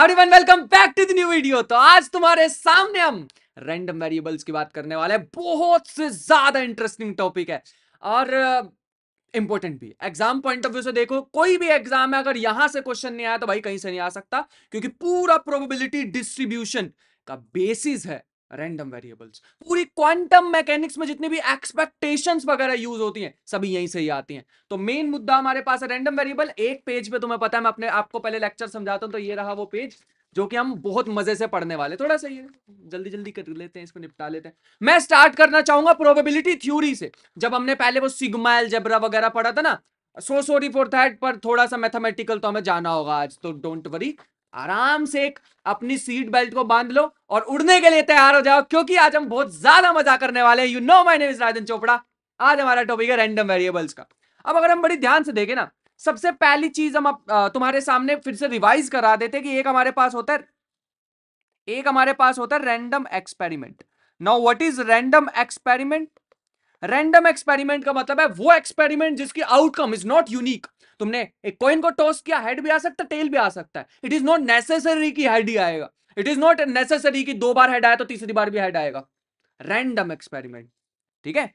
Everyone welcome back to the new video तो आज तुम्हारे सामने हम रैंडम वेरिएबल्स की बात करने वाले हैं बहुत से ज्यादा इंटरेस्टिंग टॉपिक है और इंपॉर्टेंट uh, भी एग्जाम पॉइंट ऑफ व्यू से देखो कोई भी एग्जाम है अगर यहां से क्वेश्चन नहीं आया तो भाई कहीं से नहीं आ सकता क्योंकि पूरा प्रोबेबिलिटी डिस्ट्रीब्यूशन का बेसिस है रैंडम वेरिएबल्स पूरी क्वांटम मैकेनिक्स में जितनी भी एक्सपेक्टेशंस वगैरह यूज होती हैं सभी यहीं से ही आती हैं तो मेन मुद्दा हमारे पास है रैंडम वेरिएबल एक पेज पे तुम्हें पता है मैं अपने आपको पहले लेक्चर समझाता हूं तो ये रहा वो पेज जो कि हम बहुत मजे से पढ़ने वाले थोड़ा सा ये जल्दी जल्दी कर लेते हैं इसको निपटा लेते हैं मैं स्टार्ट करना चाहूंगा प्रोबेबिलिटी थ्योरी से जब हमने पहले वो सिग्मा एल्जेब्रा वगैरह पढ़ा था ना सो सॉरी फॉर दैट पर थोड़ा सा मैथमेटिकल तो हमें जाना होगा आज तो डोंट वरी आराम से अपनी सीट बेल्ट को बांध लो और उड़ने के लिए तैयार हो जाओ क्योंकि आज हम बहुत ज्यादा मजा करने वाले हैं you know my name is Rajan Chopra आज हमारा टॉपिक है रैंडम वेरिएबल्स का अब अगर हम बड़ी ध्यान से देखें ना सबसे पहली चीज हम तुम्हारे सामने फिर से रिवाइज करा देते कि एक हमारे पास होता है एक हमारे पास होता है random experiment now what is random experiment random experiment का मतलब है वो एक्सपेरिमेंट जिसकी आउटकम इज नॉट यूनिक तुमने एक कॉइन को टॉस किया हेड भी आ सकता है टेल भी आ सकता है इट इज नॉट नेसेसरी कि हेड ही आएगा इट इज नॉट नेसेसरी कि दो बार हेड आया तो तीसरी बार भी हेड आएगा रैंडम एक्सपेरिमेंट ठीक है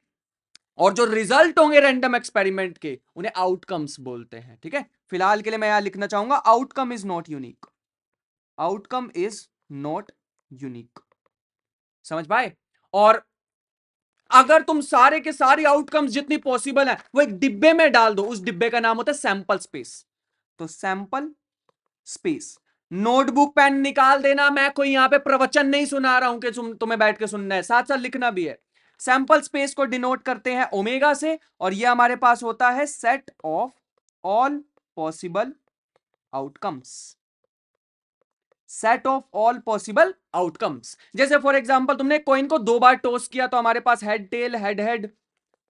और जो रिजल्ट होंगे रैंडम एक्सपेरिमेंट के उन्हें आउटकम्स बोलते हैं ठीक है फिलहाल के लिए मैं यहां लिखना चाहूंगा outcome is not unique outcome is not unique समझ पाए और अगर तुम सारे के सारे आउटकम्स जितनी पॉसिबल है वो एक डिब्बे में डाल दो उस डिब्बे का नाम होता है सैंपल स्पेस तो सैंपल स्पेस नोटबुक पेन निकाल देना मैं कोई यहां पे प्रवचन नहीं सुना रहा हूं कि तुम तुम्हें बैठ के सुनना है साथ साथ लिखना भी है सैंपल स्पेस को डिनोट करते हैं ओमेगा से और ये हमारे पास होता है set of all possible outcomes set of all possible outcomes जैसे फॉर एग्जाम्पल तुमने कॉइन को दो बार टॉस किया तो हमारे पास head tail head head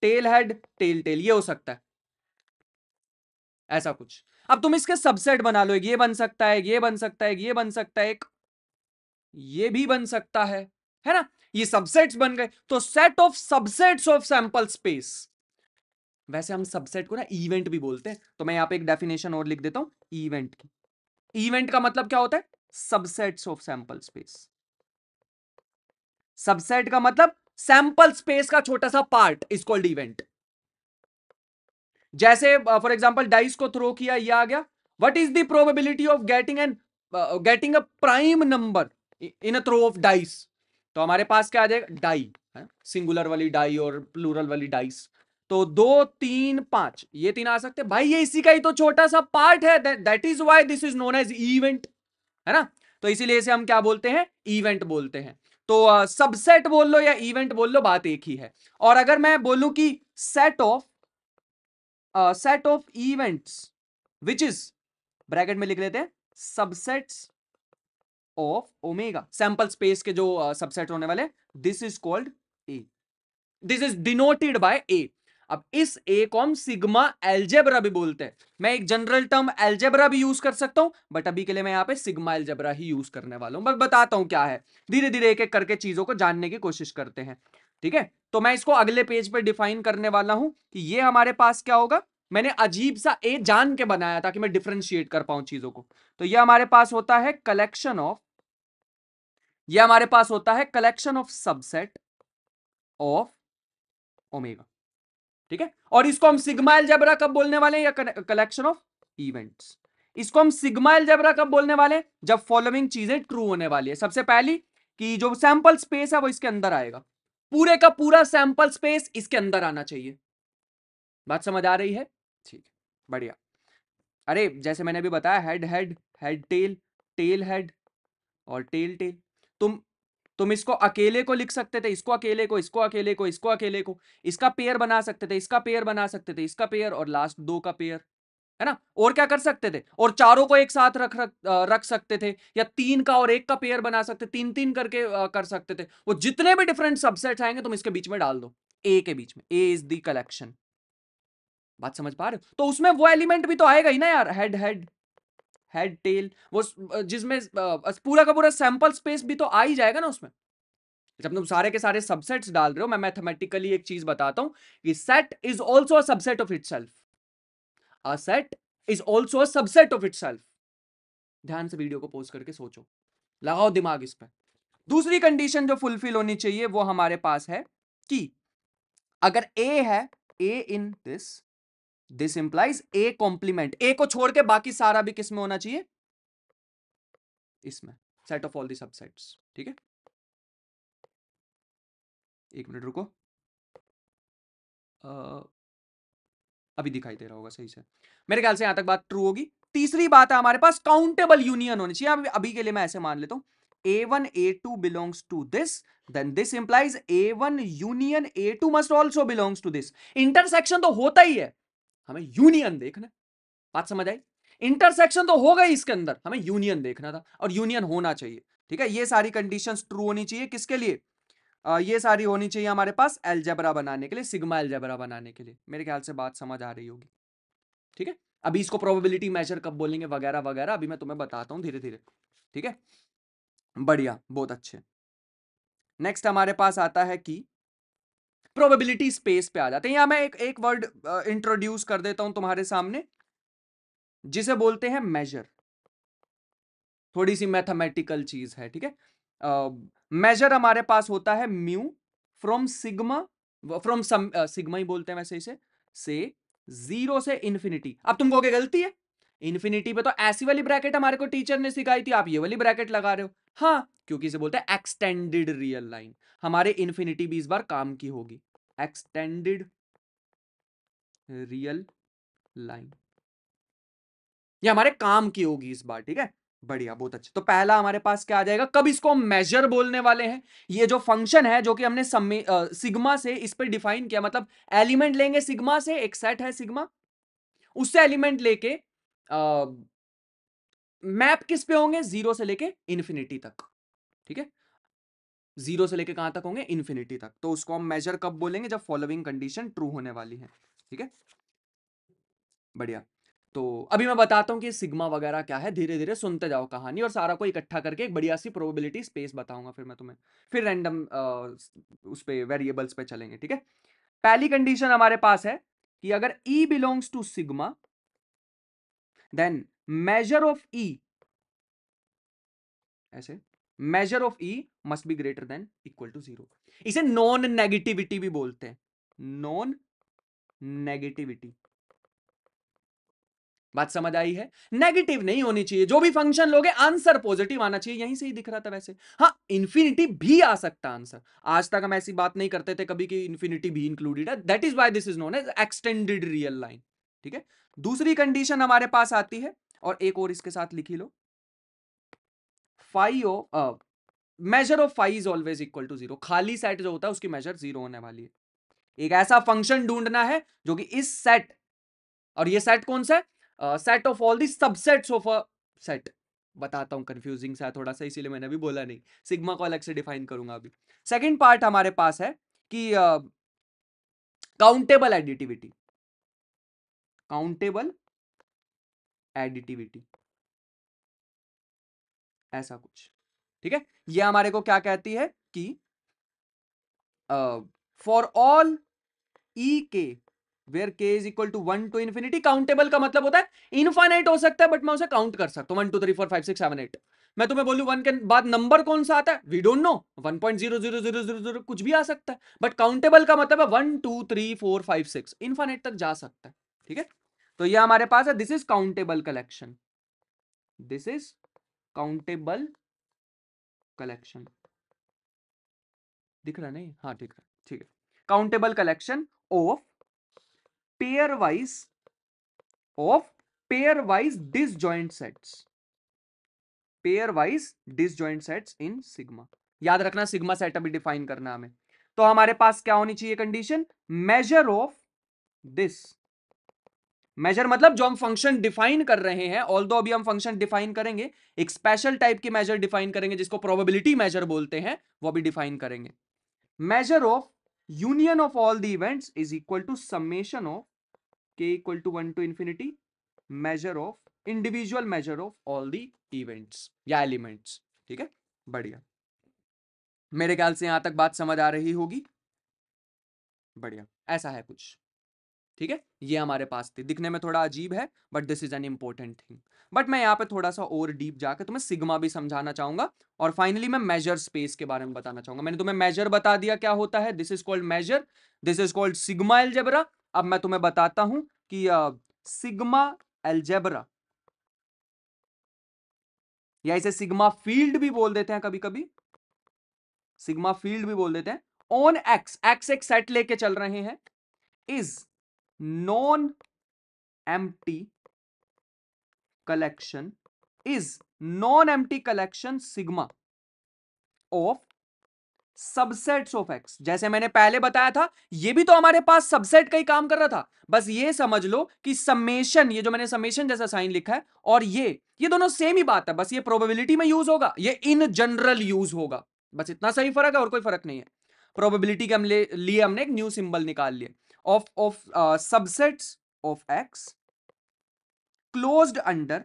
tail head tail tail ये हो सकता है ऐसा कुछ अब तुम इसके सबसेट बना लो ये बन सकता है ये बन सकता है ये बन सकता है एक ये भी बन सकता है है ना ये सबसेट्स बन गए तो set of subsets of sample space वैसे हम सबसेट को ना इवेंट भी बोलते हैं तो मैं यहां पे एक डेफिनेशन और लिख देता हूं इवेंट की इवेंट का मतलब क्या होता है subsets of sample space subset का मतलब सैंपल स्पेस का छोटा सा पार्ट इज कॉल्ड इवेंट जैसे फॉर एग्जांपल डाइस को थ्रो किया ये आ गया what is the probability of getting an getting a prime number in a throw of dice तो हमारे पास क्या आ जाएगा डाई सिंगुलर वाली डाई और प्लूरल वाली डाइस तो दो तीन पांच ये तीन आ सकते भाई ये इसी का ही तो छोटा सा पार्ट है that is why this is known as event है ना तो इसीलिए इसे हम क्या बोलते हैं इवेंट बोलते हैं तो सबसेट बोल लो या इवेंट बोल लो बात एक ही है और अगर मैं बोलूं कि set of set of events which is bracket में लिख लेते हैं subsets of omega sample space के जो सबसेट uh, होने वाले this is called A this is denoted by A अब इस ए को हम सिग्मा एल्जेब्रा भी बोलते हैं मैं एक जनरल टर्म एल्जेब्रा भी यूज कर सकता हूं बट अभी के लिए मैं यहाँ पे सिग्मा एल्जेब्रा ही यूज करने वाला हूं बस बताता हूं क्या है धीरे धीरे एक एक करके चीजों को जानने की कोशिश करते हैं ठीक है तो मैं इसको अगले पेज पर पे डिफाइन करने वाला हूं कि ये हमारे पास क्या होगा मैंने अजीब सा ए जान के बनाया ताकि मैं डिफ्रेंशिएट कर पाऊं चीजों को तो ये हमारे पास होता है कलेक्शन ऑफ ये हमारे पास होता है collection of subset of omega ठीक है और इसको हम सिग्मा एलजेब्रा कब बोलने वाले हैं या कलेक्शन ऑफ इवेंट्स इसको हम सिग्मा एलजेब्रा कब बोलने वाले हैं जब फॉलोइंग चीजें ट्रू होने वाली है सबसे पहली कि जो सैंपल स्पेस है वो इसके अंदर आएगा पूरे का पूरा सैंपल स्पेस इसके अंदर आना चाहिए बात समझ आ रही है ठीक बढ़िया अरे जैसे मैंने अभी बताया head head head tail tail head और टेल टेल तुम तुम इसको अकेले को लिख सकते थे इसको अकेले को इसको अकेले को इसको अकेले को इसका पेयर बना सकते थे इसका पेयर बना सकते थे इसका पेयर और लास्ट दो का पेयर है ना और क्या कर सकते थे और चारों को एक साथ रख रख रख सकते थे या तीन का और एक का पेयर बना सकते तीन तीन करके कर सकते थे वो जितने भी डिफरेंट सबसेट आएंगे तुम इसके बीच में डाल दो ए के बीच में ए इज दी कलेक्शन बात समझ पा रहे हो तो उसमें वो एलिमेंट भी तो आएगा ही ना यार हेड हेड हेड टेल वो जिसमें पूरा का पूरा सैंपल स्पेस भी तो आ ही जाएगा ना उसमें जब तुम सारे के सारे सबसेट्स डाल रहे हो मैं मैथमेटिकली एक चीज बताता हूं कि set is also a subset of it a set is also a subset of itself ध्यान से वीडियो को पोज करके सोचो लगाओ दिमाग इस पर दूसरी कंडीशन जो फुलफिल होनी चाहिए वो हमारे पास है कि अगर ए है A in this this implies A complement A को छोड़ के बाकी सारा भी किसमें होना चाहिए इसमें set of all the subsets ठीक है एक मिनट रुको आ, अभी दिखाई दे रहा होगा सही से मेरे ख्याल से यहां तक बात ट्रू होगी तीसरी बात है हमारे पास काउंटेबल यूनियन होनी चाहिए अभी, अभी के लिए मैं ऐसे मान लेता हूं A one A two belongs to this implies A one union A two must also belongs to this intersection तो होता ही है हमें यूनियन देखना बात समझ आई इंटरसेक्शन तो होगा ही इसके अंदर हमें यूनियन देखना था और यूनियन होना चाहिए ठीक है ये सारी कंडीशन ट्रू होनी चाहिए किसके लिए आ, ये सारी होनी चाहिए हमारे पास एलजेबरा बनाने के लिए सिग्मा एलजेबरा बनाने के लिए मेरे ख्याल से बात समझ आ रही होगी ठीक है अभी इसको प्रोबेबिलिटी मेजर कब बोलेंगे वगैरह वगैरह अभी मैं तुम्हें बताता हूँ धीरे धीरे ठीक है बढ़िया बहुत अच्छे नेक्स्ट हमारे पास आता है कि प्रोबेबिलिटी स्पेस पे आ जाते हैं या मैं एक एक वर्ड इंट्रोड्यूस uh, कर देता हूं तुम्हारे सामने जिसे बोलते हैं मेजर थोड़ी सी मैथमेटिकल चीज है ठीक है मेजर uh, हमारे पास होता है mu from sigma from sigma ही बोलते हैं वैसे इसे से जीरो से इन्फिनिटी अब तुम कहोगे गलती है इन्फिनिटी पे तो ऐसी वाली ब्रैकेट हमारे को टीचर ने सिखाई थी आप ये वाली ब्रैकेट लगा रहे हो हाँ क्योंकि इसे बोलते हैं एक्सटेंडेड रियल लाइन हमारे इन्फिनिटी भी इस बार काम की होगी एक्सटेंडेड रियल लाइन ये हमारे काम की होगी इस बार ठीक है बढ़िया बहुत अच्छा तो पहला हमारे पास क्या आ जाएगा कब इसको हम मेजर बोलने वाले हैं ये जो फंक्शन है जो कि हमने सिग्मा से इस पर डिफाइन किया मतलब एलिमेंट लेंगे सिग्मा से एक सेट है सिग्मा उससे एलिमेंट लेके मैप किस पे होंगे जीरो से लेके इन्फिनिटी तक ठीक है जीरो से लेके कहां तक होंगे इन्फिनिटी तक तो उसको हम मेजर कब बोलेंगे जब फॉलोइंग कंडीशन ट्रू होने वाली है ठीक है बढ़िया तो अभी मैं बताता हूं कि सिग्मा वगैरह क्या है धीरे धीरे सुनते जाओ कहानी और सारा को इकट्ठा करके एक बढ़िया सी प्रोबेबिलिटी स्पेस बताऊंगा फिर मैं तुम्हें फिर रैंडम उस पर वेरिएबल्स पे चलेंगे ठीक है पहली कंडीशन हमारे पास है कि अगर E belongs to sigma then measure of E ऐसे measure of E must be greater than equal to zero इसे नॉन नेगेटिविटी भी बोलते हैं नॉन नेगेटिविटी बात समझ आई है नेगेटिव नहीं होनी चाहिए जो भी फंक्शन लोगे आंसर पॉजिटिव आना चाहिए यहीं से ही दिख रहा था वैसे हाँ इन्फिनिटी भी आ सकता आंसर आज तक हम ऐसी बात नहीं करते थे कभी कि इन्फिनिटी भी इंक्लूडेड है that is why this is known as extended real line ठीक है दूसरी कंडीशन हमारे पास आती है और एक और इसके साथ लिखी लो phi measure of phi is always equal to zero खाली सेट जो होता है उसकी मेजर जीरो होने वाली है एक ऐसा फंक्शन ढूंढना है जो कि इस सेट और ये सेट कौन सा है set of all the subsets of a set बताता हूं कंफ्यूजिंग सा थोड़ा सा इसीलिए मैंने अभी बोला नहीं सिग्मा को अलग से डिफाइन करूंगा अभी सेकंड पार्ट हमारे पास है कि काउंटेबल एडिटिविटी काउंटेबल एडिटिविटी ऐसा कुछ ठीक है ये हमारे को क्या कहती है कि for all E k where k is equal to one to infinity countable का मतलब होता है इनफाइनाइट हो सकता है बट मैं उसे काउंट कर सकता हूं one two three four five six seven eight मैं तुम्हें बोलू वन के बाद नंबर कौन सा आता है we don't know one point zero zero zero zero zero कुछ भी आ सकता है बट काउंटेबल का मतलब है one two three four five six infinite तक जा सकता है ठीक है तो ये हमारे पास है this is countable collection this is countable collection दिख रहा नहीं हाँ ठीक है ठीक है countable collection of pairwise of pairwise joint sets pairwise disjoint sets in sigma याद रखना सिग्मा सेट अभी डिफाइन करना हमें तो हमारे पास क्या होनी चाहिए condition measure of this measure मतलब जो हम फंक्शन डिफाइन कर रहे हैं ऑल दो अभी हम फंक्शन डिफाइन करेंगे एक स्पेशल टाइप की मेजर डिफाइन करेंगे जिसको प्रोबेबिलिटी मेजर बोलते हैं वो भी डिफाइन करेंगे measure of union of all the events is equal to summation of k equal to one to infinity measure of individual measure of all the events या elements ठीक है बढ़िया मेरे ख्याल से यहां तक बात समझ आ रही होगी बढ़िया ऐसा है कुछ ठीक है ये हमारे पास थे दिखने में थोड़ा अजीब है but this is an important thing but मैं यहाँ पे थोड़ा सा और डीप जाकर तुम्हें सिग्मा भी समझाना चाहूंगा और फाइनली मैं मेजर स्पेस के बारे में बताना चाहूंगा मैंने तुम्हें मेजर बता दिया क्या होता है this is called measure this is called sigma algebra अब मैं तुम्हें बताता हूं कि सिग्मा एल्जेबरा या इसे सिग्मा फील्ड भी बोल देते हैं कभी कभी सिग्मा फील्ड भी बोल देते हैं ऑन एक्स एक्स एक सेट लेके चल रहे हैं is non empty collection is non empty collection sigma of subsets of X जैसे मैंने पहले बताया था ये भी तो हमारे पास सबसेट का ही काम कर रहा था बस ये समझ लो कि समेशन ये जो मैंने समेशन जैसा साइन लिखा है और ये ये दोनों सेम ही बात है बस ये प्रोबेबिलिटी में यूज होगा ये इन जनरल यूज होगा बस इतना सही फर्क है और कोई फर्क नहीं है प्रोबेबिलिटी के हम लिए हमने एक न्यू सिंबल निकाल लिए of of uh, subsets of x closed under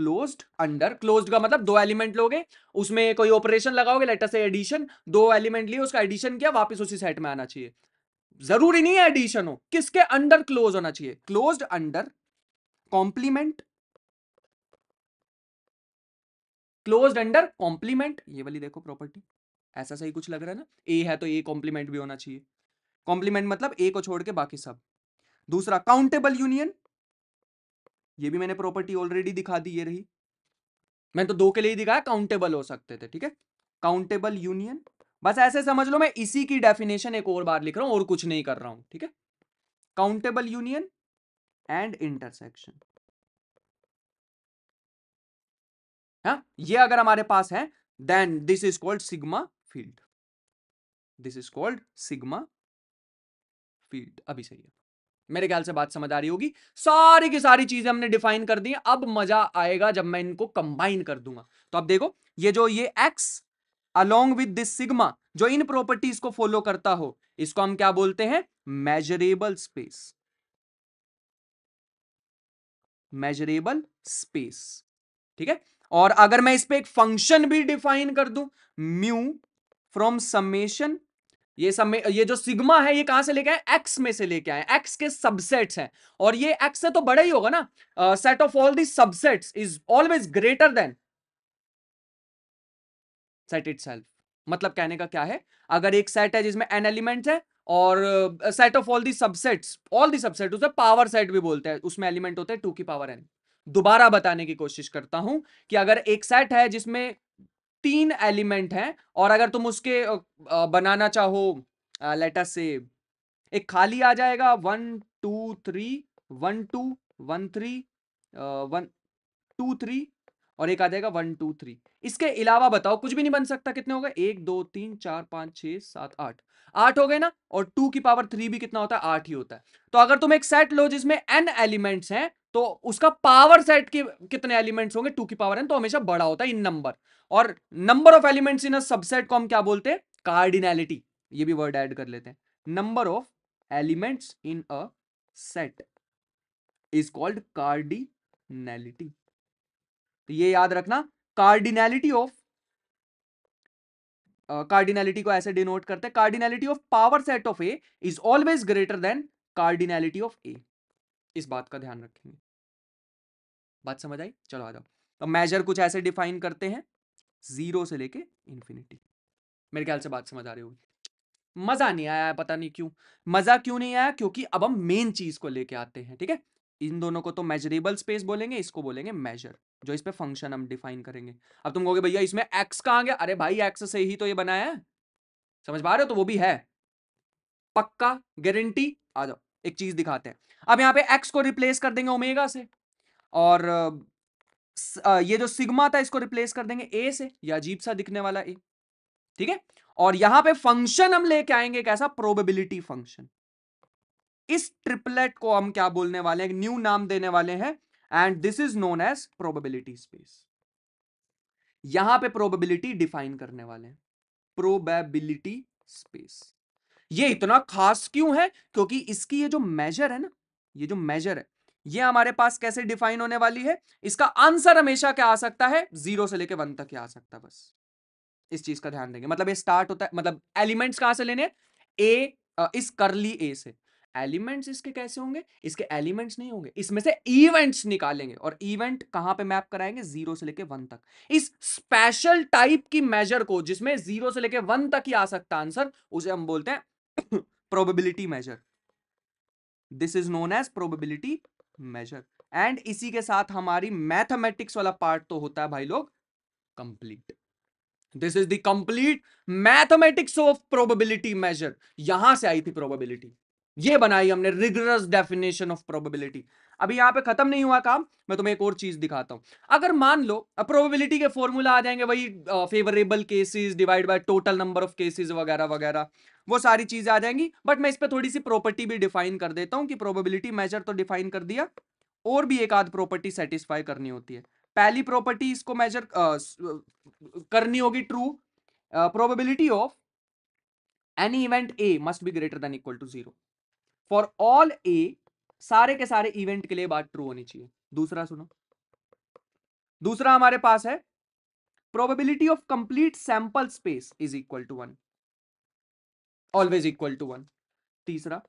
closed under closed का मतलब दो एलिमेंट लोगे उसमें कोई ऑपरेशन लगाओगे लेटर से एडिशन दो एलिमेंट लिए उसका एडिशन किया वापस उसी सेट में आना चाहिए जरूरी नहीं है एडिशन हो किसके अंडर क्लोज होना चाहिए closed under complement closed under complement ये वाली देखो प्रॉपर्टी ऐसा सही कुछ लग रहा है ना ए है तो ए कॉम्प्लीमेंट भी होना चाहिए कॉम्प्लीमेंट मतलब ए को छोड़ के बाकी सब दूसरा काउंटेबल यूनियन ये भी मैंने प्रॉपर्टी ऑलरेडी दिखा दी ये रही मैंने तो दो के लिए ही दिखाया काउंटेबल हो सकते थे ठीक है काउंटेबल यूनियन बस ऐसे समझ लो मैं इसी की डेफिनेशन एक और बार लिख रहा हूं और कुछ नहीं कर रहा हूं ठीक है काउंटेबल यूनियन एंड इंटरसेक्शन हाँ ये अगर हमारे पास है then this is called sigma field this is called sigma speed अभी सही है मेरे ख्याल से बात समझ आ रही होगी सारी की सारी चीजें हमने डिफाइन कर दी अब मजा आएगा जब मैं इनको कंबाइन कर दूंगा तो अब देखो ये जो ये X along with this sigma जो इन प्रॉपर्टीज को फॉलो करता हो इसको हम क्या बोलते हैं मेजरेबल स्पेस मेजरेबल स्पेस ठीक है और अगर मैं इस पर एक फंक्शन भी डिफाइन कर दू म्यू फ्रॉम समेशन ये सब में ये जो सिग्मा है ये कहां से लेके आए एक्स में से लेके आए एक्स के सबसेट्स हैं और ये एक्स से तो बड़ा ही होगा ना set of all the subsets is always greater than set set itself मतलब कहने का क्या है अगर एक सेट है जिसमें एन एलिमेंट्स है और set of all the subsets all the subset उसे पावर सेट भी बोलते हैं उसमें एलिमेंट होते हैं टू की पावर एन दोबारा बताने की कोशिश करता हूं कि अगर एक सेट है जिसमें तीन एलिमेंट हैं और अगर तुम उसके बनाना चाहो लेटर से एक खाली आ जाएगा one two three one to one three one two three और एक आ जाएगा वन टू थ्री इसके अलावा बताओ कुछ भी नहीं बन सकता कितने हो गए एक दो तीन चार पाँच छः सात आठ आठ हो गए ना और टू की पावर थ्री भी कितना होता है आठ ही होता है तो अगर तुम एक सेट लो जिसमें एन एलिमेंट्स हैं तो उसका पावर सेट के कितने एलिमेंट्स होंगे टू की पावर एन तो हमेशा बड़ा होता है इन नंबर और number of elements in subset को हम क्या बोलते हैं कार्डिनेलिटी ये भी वर्ड ऐड कर लेते हैं number of elements in a set is called cardinality तो ये याद रखना कार्डिनेलिटी ऑफ कार्डिनेलिटी को ऐसे डिनोट करते हैं cardinality of power set of A is always greater than cardinality of A इस बात का ध्यान रखेंगे बात समझ आई चलो आ जाओ तो मेजर कुछ ऐसे डिफाइन करते हैं जीरो से लेके इन्फिनिटी मेरे ख्याल से बात समझ आ रही होगी मज़ा नहीं आया पता नहीं क्यों मज़ा क्यों नहीं आया क्योंकि अब हम मेन चीज़ को लेके आते हैं ठीक है इन दोनों को तो मेजरेबल स्पेस बोलेंगे इसको बोलेंगे मेजर जो इस पे फंक्शन हम डिफाइन करेंगे अब तुम कहोगे भैया इसमें एक्स कहाँ गया अरे भाई एक्स से ही तो ये बनाया है समझ पा रहे हो तो वो भी है पक्का गारंटी आ जाओ एक चीज दिखाते हैं अब यहाँ पे एक्स को रिप्लेस कर देंगे ओमेगा से और ये जो सिग्मा था इसको रिप्लेस कर देंगे ए से या अजीब सा दिखने वाला ए ठीक है और यहां पे फंक्शन हम लेके आएंगे कैसा प्रोबेबिलिटी फंक्शन इस ट्रिपलेट को हम क्या बोलने वाले हैं न्यू नाम देने वाले हैं and this is known as probability space यहां पे प्रोबेबिलिटी डिफाइन करने वाले हैं प्रोबेबिलिटी स्पेस ये इतना खास क्यों है क्योंकि इसकी ये जो मेजर है ना ये जो मेजर है ये हमारे पास कैसे डिफाइन होने वाली है इसका आंसर हमेशा क्या आ सकता है जीरो से लेके वन तक ही आ सकता है बस इस चीज का ध्यान देंगे मतलब ये स्टार्ट होता है मतलब एलिमेंट्स कहां से लेने ए इस करली ए से एलिमेंट्स इसके कैसे होंगे इसके एलिमेंट्स नहीं होंगे इसमें से इवेंट्स निकालेंगे और इवेंट कहां पे मैप कराएंगे जीरो से लेके वन तक इस स्पेशल टाइप की मेजर को जिसमें जीरो से लेके वन तक ही आ सकता आंसर उसे हम बोलते हैं probability measure this is known as probability measure and इसी के साथ हमारी मैथमेटिक्स वाला पार्ट तो होता है भाई लोग complete this is the complete mathematics of probability measure यहां से आई थी प्रोबेबिलिटी ये बनाई हमने रिगरस डेफिनेशन ऑफ प्रोबेबिलिटी अभी यहाँ पे खत्म नहीं हुआ काम मैं तुम्हें एक और चीज दिखाता हूँ अगर मान लो प्रोबेबिलिटी के फॉर्मूला आ जाएंगे वही favourable cases divide by total number of cases वगैरह वगैरह वो सारी चीजें आ जाएंगी बट मैं इस पर थोड़ी सी प्रॉपर्टी भी डिफाइन कर देता हूँ कि प्रोबेबिलिटी मेजर तो डिफाइन कर दिया और भी एक आध प्रॉपर्टी सेटिस्फाई करनी होती है पहली प्रॉपर्टी इसको मेजर करनी होगी true probability of any event A must be greater than equal to zero for all A सारे के सारे इवेंट के लिए बात ट्रू होनी चाहिए दूसरा सुनो दूसरा हमारे पास है probability of complete sample space is equal to one always equal to one तीसरा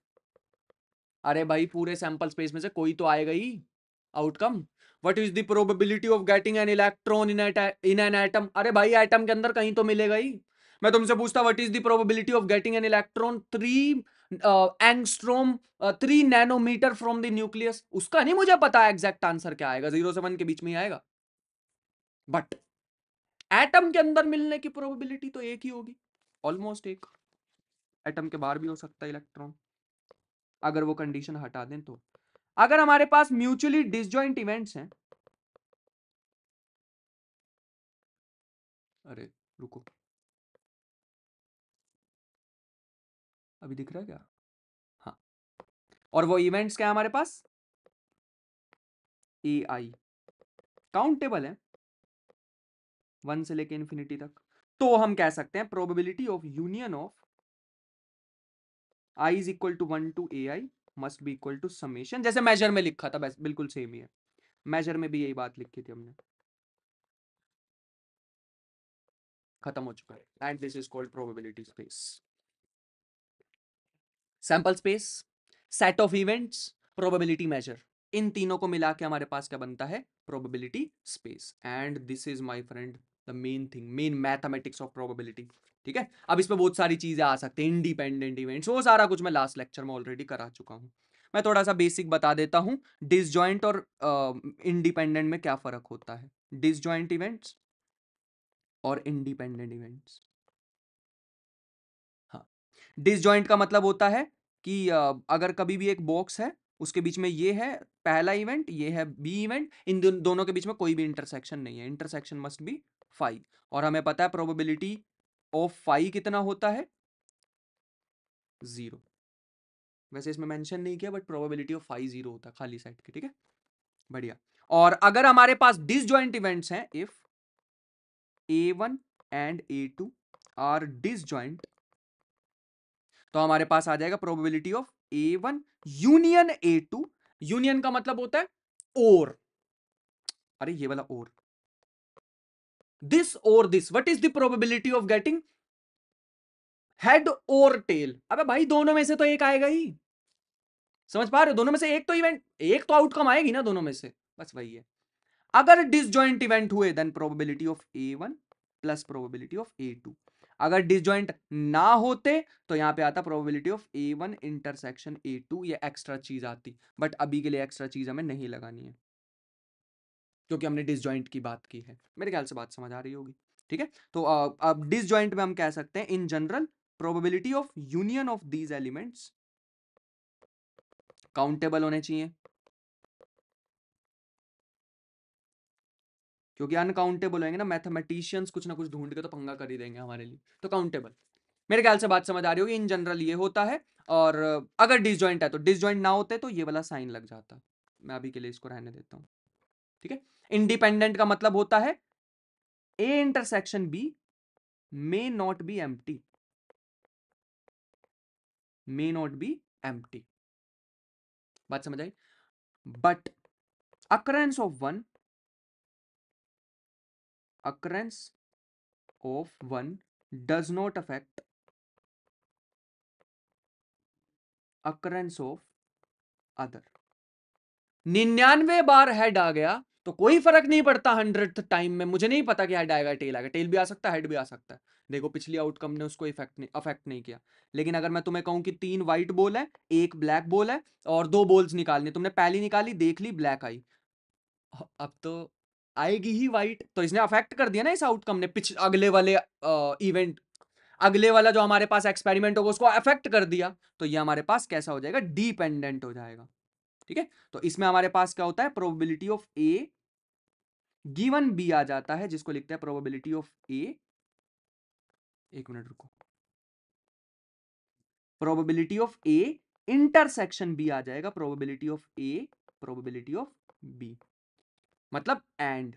अरे भाई पूरे सैंपल स्पेस में से कोई तो आएगा ही outcome what is the probability of getting an electron in in an atom अरे भाई एटम के अंदर कहीं तो मिलेगा ही मैं तुमसे पूछता what is the probability of getting an electron three angstrom three nanometre from the nucleus उसका नहीं मुझे पता एग्जैक्ट आंसर क्या आएगा जीरो से वन के बीच में ही आएगा बट एटम के अंदर मिलने की प्रोबेबिलिटी तो एक ही होगी ऑलमोस्ट एक एटम के बाहर भी हो सकता है इलेक्ट्रॉन अगर वो कंडीशन हटा दें तो अगर हमारे पास म्यूचुअली डिसजॉइंट इवेंट्स हैं अरे रुको अभी दिख रहा है क्या हाँ और वो इवेंट्स क्या है हमारे पास ए आई काउंटेबल है वन से लेके इन्फिनिटी तक तो हम कह सकते हैं probability of union of i is equal to one to A i must be equal to summation जैसे मेजर में लिखा था बस बिल्कुल सेम ही है मेजर में भी यही बात लिखी थी हमने खत्म हो चुका है and this is called probability space sample space set of events probability measure इन तीनों को मिला के हमारे पास क्या बनता है probability space and this is my friend the main thing main mathematics of probability ठीक है अब इसमें बहुत सारी चीज़ें आ सकती हैं इंडिपेंडेंट इवेंट्स वो सारा कुछ मैं लास्ट लेक्चर में ऑलरेडी करा चुका हूँ मैं थोड़ा सा बेसिक बता देता हूँ डिसजॉइंट और इंडिपेंडेंट uh, में क्या फ़र्क होता है डिसजॉइंट इवेंट्स और इंडिपेंडेंट इवेंट्स डिसजॉइंट का मतलब होता है कि अगर कभी भी एक बॉक्स है उसके बीच में ये है पहला इवेंट ये है बी इवेंट इन दोनों के बीच में कोई भी इंटरसेक्शन नहीं है इंटरसेक्शन मस्ट बी फाइव और हमें पता है प्रोबेबिलिटी ऑफ फाइव कितना होता है जीरो वैसे इसमें मेंशन नहीं किया but probability of five zero होता खाली साइड के ठीक है बढ़िया और अगर हमारे पास डिसजॉइंट इवेंट्स हैं if A one and A two are disjoint तो हमारे पास आ जाएगा probability of A one union A two union का मतलब होता है और अरे ये वाला और दिस और this what is the probability of getting head और टेल अबे भाई दोनों में से तो एक आएगा ही समझ पा रहे हो दोनों में से एक तो इवेंट एक तो आउटकम आएगी ना दोनों में से बस वही है अगर डिसजॉइंट इवेंट हुए then probability of A one plus probability of A two अगर डिसज्वाइंट ना होते तो यहाँ पे आता probability of A one intersection A two ये एक्स्ट्रा चीज आती बट अभी के लिए एक्स्ट्रा चीज हमें नहीं लगानी है क्योंकि हमने डिसज्वाइंट की बात की है मेरे ख्याल से बात समझ आ रही होगी ठीक है तो अब डिसजॉइंट में हम कह सकते हैं in general probability of union of these elements countable होने चाहिए क्योंकि अनकाउंटेबल होंगे ना मैथमेटिशियंस कुछ ना कुछ ढूंढ के तो पंगा कर ही देंगे हमारे लिए तो काउंटेबल मेरे ख्याल से बात समझ आ रही होगी इन जनरल ये होता है और अगर डिसजॉइंट है तो डिसजॉइंट ना होते तो ये वाला साइन लग जाता मैं अभी के लिए इसको रहने देता हूँ ठीक है इंडिपेंडेंट का मतलब होता है A intersection B may not be M may not be M बात समझ आई but occurrence of one occurrence of one does not affect occurrence of other. निन्यानवे बार हेड आ गया तो कोई फर्क नहीं पड़ता हंड्रेड टाइम में मुझे नहीं पता कि हेड आएगा टेल आएगा टेल भी आ सकता है हेड भी आ सकता है देखो पिछली आउटकम ने उसको इफेक्ट नहीं अफेक्ट नहीं किया लेकिन अगर मैं तुम्हें कहूं कि तीन व्हाइट बॉल है एक ब्लैक बॉल है और दो बॉल्स निकालने तुमने पहली निकाली देख ली ब्लैक आई अब तो आएगी ही वाइट तो इसने अफेक्ट कर दिया ना इस आउटकम ने पिछ अगले वाले इवेंट अगले वाला जो हमारे पास एक्सपेरिमेंट होगा उसको अफेक्ट कर दिया तो ये हमारे पास कैसा हो जाएगा डिपेंडेंट हो जाएगा ठीक है तो इसमें हमारे पास क्या होता है probability of A given B आ जाता है जिसको लिखते हैं प्रोबेबिलिटी ऑफ ए एक मिनट रुको probability of A intersection B आ जाएगा probability of A probability of B मतलब एंड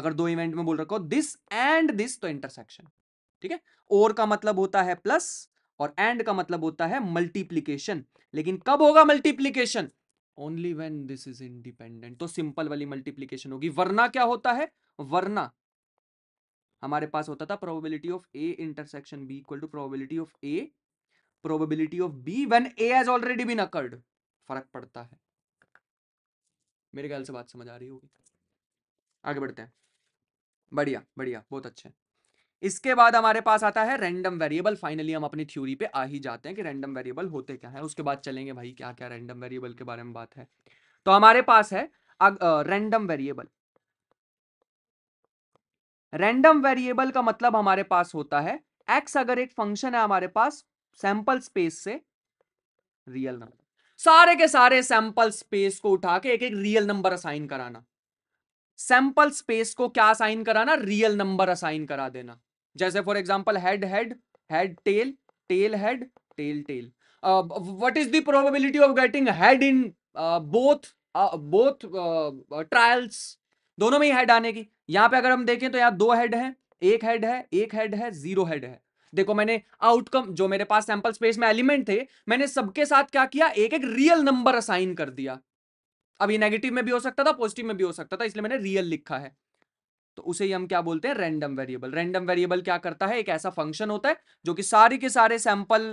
अगर दो इवेंट में बोल रखो दिस एंड दिस तो इंटरसेक्शन ठीक है और का मतलब होता है प्लस और एंड का मतलब होता है मल्टीप्लीकेशन लेकिन कब होगा multiplication only when this is independent तो सिंपल वाली मल्टीप्लीकेशन होगी वरना क्या होता है वरना हमारे पास होता था probability of A intersection B equal to probability of A probability of B when A has already been occurred फर्क पड़ता है मेरे ख्याल से बात समझ आ रही होगी आगे बढ़ते हैं बढ़िया बढ़िया बहुत अच्छे इसके बाद हमारे पास आता है रैंडम वेरिएबल फाइनली हम अपनी थ्योरी पे आ ही जाते हैं कि रैंडम वेरिएबल होते क्या है उसके बाद चलेंगे भाई क्या क्या रैंडम वेरिएबल के बारे में बात है तो हमारे पास है रैंडम वेरिएबल रैंडम वेरिएबल का मतलब हमारे पास होता है एक्स अगर एक फंक्शन है हमारे पास सैंपल स्पेस से रियल नंबर सारे के सारे सैंपल स्पेस को उठा के एक एक रियल नंबर असाइन कराना सैंपल स्पेस को क्या असाइन कराना रियल नंबर असाइन करा देना जैसे for example head head head tail tail head tail tail what is the probability of getting head in both both trials दोनों में ही हेड आने की यहां पे अगर हम देखें तो यहां दो हेड है एक हेड है एक हेड है जीरो हेड है देखो मैंने आउटकम जो मेरे पास सैंपल स्पेस में एलिमेंट थे मैंने सबके साथ क्या किया एक एक रियल नंबर असाइन कर दिया अब ये नेगेटिव में भी हो सकता था पॉजिटिव में भी हो सकता था इसलिए मैंने रियल लिखा है तो उसे ही हम क्या बोलते हैं रैंडम वेरिएबल रैंडम वेरिएबल क्या करता है एक ऐसा फंक्शन होता है जो कि सारे के सारे सैंपल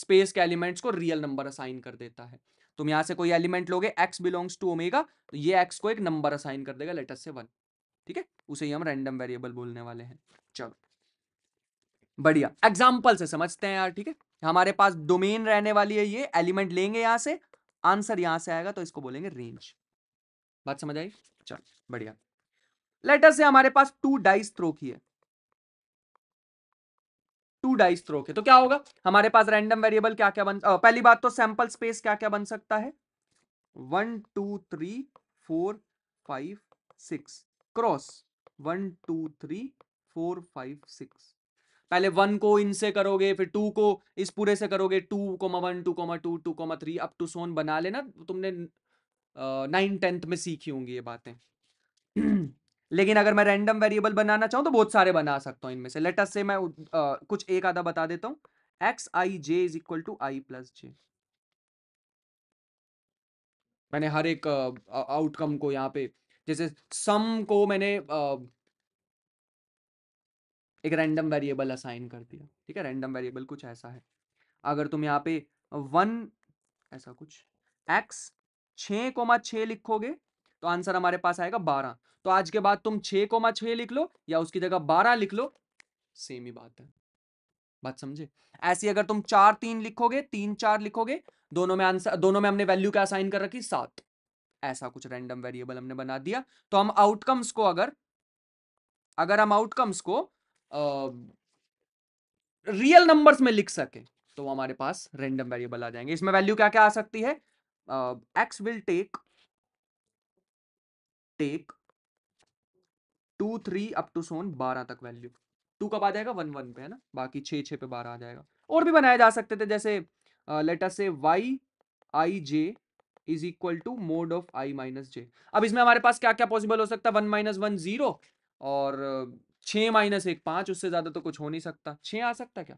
स्पेस के एलिमेंट्स को रियल नंबर असाइन कर देता है तुम यहां से कोई एलिमेंट लोगे एक्स बिलोंग्स टू ओमेगा तो ये एक्स को एक नंबर असाइन कर देगा लेटर से वन ठीक है उसे ही हम रैंडम वेरिएबल बोलने वाले हैं चलो बढ़िया एग्जाम्पल से समझते हैं यार ठीक है हमारे पास डोमेन रहने वाली है ये एलिमेंट लेंगे यहां से आंसर यहां से आएगा तो इसको बोलेंगे रेंज बात समझ आई चल बढ़िया लेटर से हमारे पास टू डाइस थ्रो की है टू डाइस थ्रो के तो क्या होगा हमारे पास रैंडम वेरिएबल क्या क्या बन आ, पहली बात तो सैंपल स्पेस क्या क्या बन सकता है one two three four five six cross one two three four five six पहले वन को इनसे करोगे फिर टू को इस पूरे से करोगे two comma one two comma two two comma three up to so on बना लेना तो तुमने नाइन टेंथ में सीखी होंगी ये बातें लेकिन अगर मैं रैंडम वेरिएबल बनाना चाहूँ तो बहुत सारे बना सकता हूँ इनमें से लेटस से मैं आ, कुछ एक आधा बता देता हूँ X i j is equal to i plus j मैंने हर एक आउटकम को यहाँ पे जैसे सम को मैंने एक रैंडम वेरिएबल असाइन कर दिया ठीक है रैंडम वेरिएबल कुछ ऐसा है अगर तुम यहाँ पे वन ऐसा कुछ एक्स छ कोमा छ लिखोगे तो आंसर हमारे पास आएगा बारह तो आज के बाद तुम छ कोमा छ लिख लो या उसकी जगह बारह लिख लो सेम ही बात है बात समझे ऐसी अगर तुम चार तीन लिखोगे तीन चार लिखोगे दोनों में आंसर दोनों में हमने वैल्यू क्या असाइन कर रखी सात ऐसा कुछ रैंडम वेरिएबल हमने बना दिया तो हम आउटकम्स को अगर अगर हम आउटकम्स को रियल uh, नंबर्स में लिख सके तो हमारे पास रेंडम वेरिएबल आ जाएंगे इसमें वैल्यू क्या क्या आ सकती है X will take take two three up to so on बारह तक वैल्यू टू कब आ जाएगा वन वन पे है ना बाकी छे छे पे बारह आ जाएगा और भी बनाए जा सकते थे जैसे लेटर से Y i j is equal to mod of i minus j अब इसमें हमारे पास क्या क्या पॉसिबल हो सकता है वन माइनस वन जीरो और छे माइनस एक पांच उससे ज्यादा तो कुछ हो नहीं सकता छह आ सकता क्या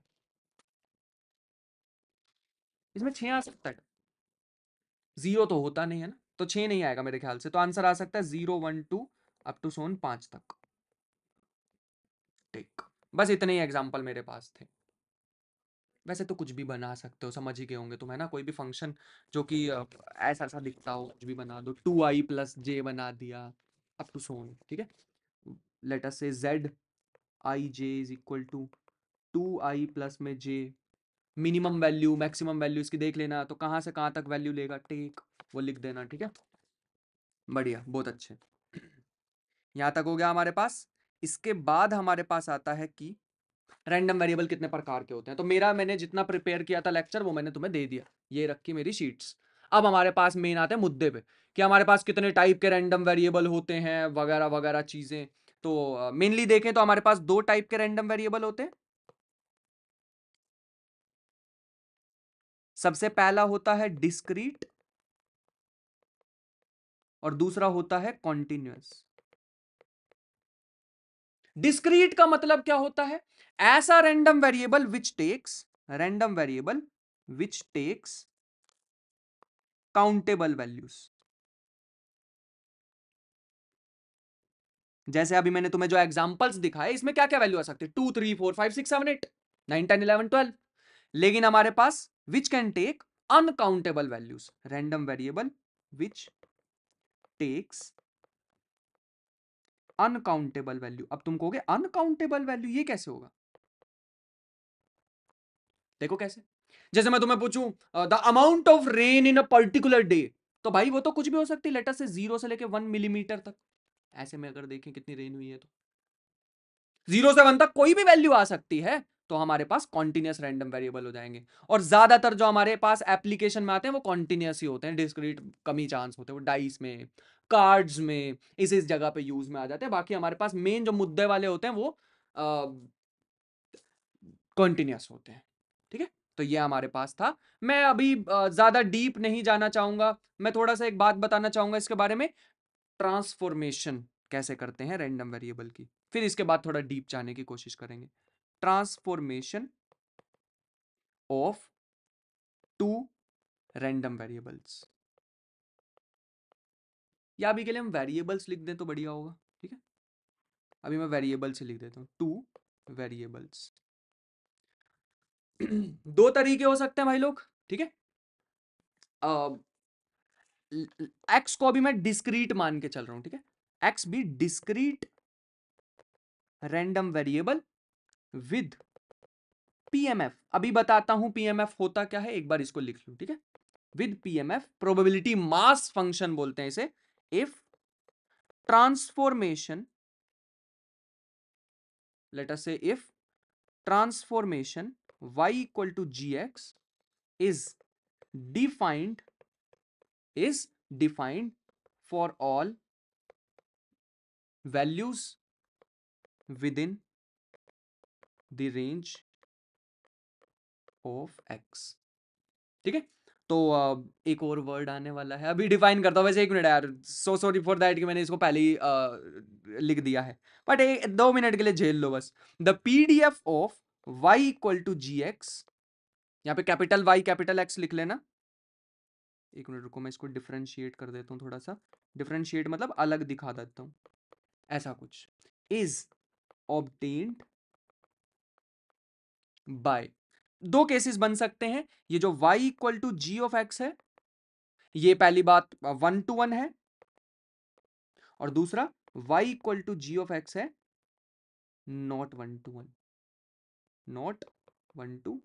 इसमें छह आ सकता है जीरो तो होता नहीं है ना तो छ नहीं आएगा मेरे ख्याल से तो आंसर आ सकता है zero one two up to so on पांच तक ठीक बस इतने ही एग्जाम्पल मेरे पास थे वैसे तो कुछ भी बना सकते हो समझ ही गए होंगे तुम है ना कोई भी फंक्शन जो कि ऐसा ऐसा दिखता हो कुछ भी बना दो टू आई प्लस जे बना दिया अप टू सोन ठीक है let us say z is equal to two i plus में j minimum value maximum value इसकी देख लेना तो कहाँ से कहाँ तक वैल्यू लेगा टेक वो लिख देना ठीक है बढ़िया बहुत अच्छे यहाँ तक हो गया हमारे पास इसके बाद हमारे पास आता है कि रैंडम वेरिएबल कितने प्रकार के होते हैं तो मेरा मैंने जितना प्रिपेयर किया था लेक्चर वो मैंने तुम्हें दे दिया ये रखी मेरी शीट्स अब हमारे पास मेन आते हैं मुद्दे पे कि हमारे पास कितने टाइप के रैंडम वेरिएबल होते हैं वगैरह वगैरह चीज़ें तो मेनली देखें तो हमारे पास दो टाइप के रैंडम वेरिएबल होते हैं सबसे पहला होता है डिस्क्रीट और दूसरा होता है कॉन्टिन्यूस डिस्क्रीट का मतलब क्या होता है ऐसा random variable which takes random variable which takes countable values जैसे अभी मैंने तुम्हें जो एग्जाम्पल्स दिखाए इसमें क्या क्या वैल्यू आ सकते हैं two three four five six seven eight nine ten eleven twelve लेकिन हमारे पास which can take uncountable values random variable which takes uncountable value अब तुम कहोगे अनकाउंटेबल वैल्यू ये कैसे होगा देखो कैसे जैसे मैं तुम्हें पूछूं the amount of rain in a particular day तो भाई वो तो कुछ भी हो सकती है लेटर से जीरो से लेके वन मिलीमीटर तक ऐसे में अगर देखें कितनी रेंज हुई है तो जीरो से वन तक कोई भी वैल्यू आ सकती है तो हमारे पास कॉन्टिन्यूस रैंडम वेरिएबल हो जाएंगे और ज्यादातर जो हमारे पास एप्लीकेशन में आते हैं वो कॉन्टिन्यूस ही होते हैं डिस्क्रीट कमी चांस होते हैं वो डाइस में कार्ड्स में इस इस जगह पे यूज में आ जाते हैं बाकी हमारे पास मेन जो मुद्दे वाले होते हैं वो कॉन्टिन्यूस होते हैं ठीक है तो ये हमारे पास था मैं अभी ज़्यादा डीप नहीं जाना चाहूंगा मैं थोड़ा सा एक बात बताना चाहूंगा इसके बारे में ट्रांसफॉर्मेशन कैसे करते हैं रैंडम वेरिएबल की फिर इसके बाद थोड़ा डीप जाने की कोशिश करेंगे transformation of two random variables या अभी के लिए हम वेरिएबल्स लिख दें तो बढ़िया होगा ठीक है अभी मैं वेरिएबल्स लिख देता हूं टू वेरिएबल्स दो तरीके हो सकते हैं भाई लोग ठीक है एक्स को अभी मैं डिस्क्रीट मान के चल रहा हूं ठीक है एक्स भी discrete random variable with PMF अभी बताता हूं पीएमएफ होता क्या है एक बार इसको लिख लू ठीक है with PMF probability mass function बोलते हैं इसे if transformation let us say if transformation y to ji X is defined is defined for all values within the range of x ठीक है तो एक और वर्ड आने वाला है अभी डिफाइन करता हूँ वैसे एक मिनट यार सो सॉरी फॉर दैट कि मैंने इसको पहले ही लिख दिया है बट एक दो मिनट के लिए झेल लो बस the P D F of Y equal to ji X यहाँ पे कैपिटल वाई कैपिटल एक्स लिख लेना एक मिनट रुको मैं इसको डिफ्रेंशिएट कर देता हूँ थोड़ा सा डिफ्रेंशिएट मतलब अलग दिखा देता हूँ ऐसा कुछ इज ऑबटेन्ड बाय दो केसेस बन सकते हैं ये जो y equal to G of X है ये पहली बात वन टू वन है और दूसरा y equal to G of X है not one to one not one to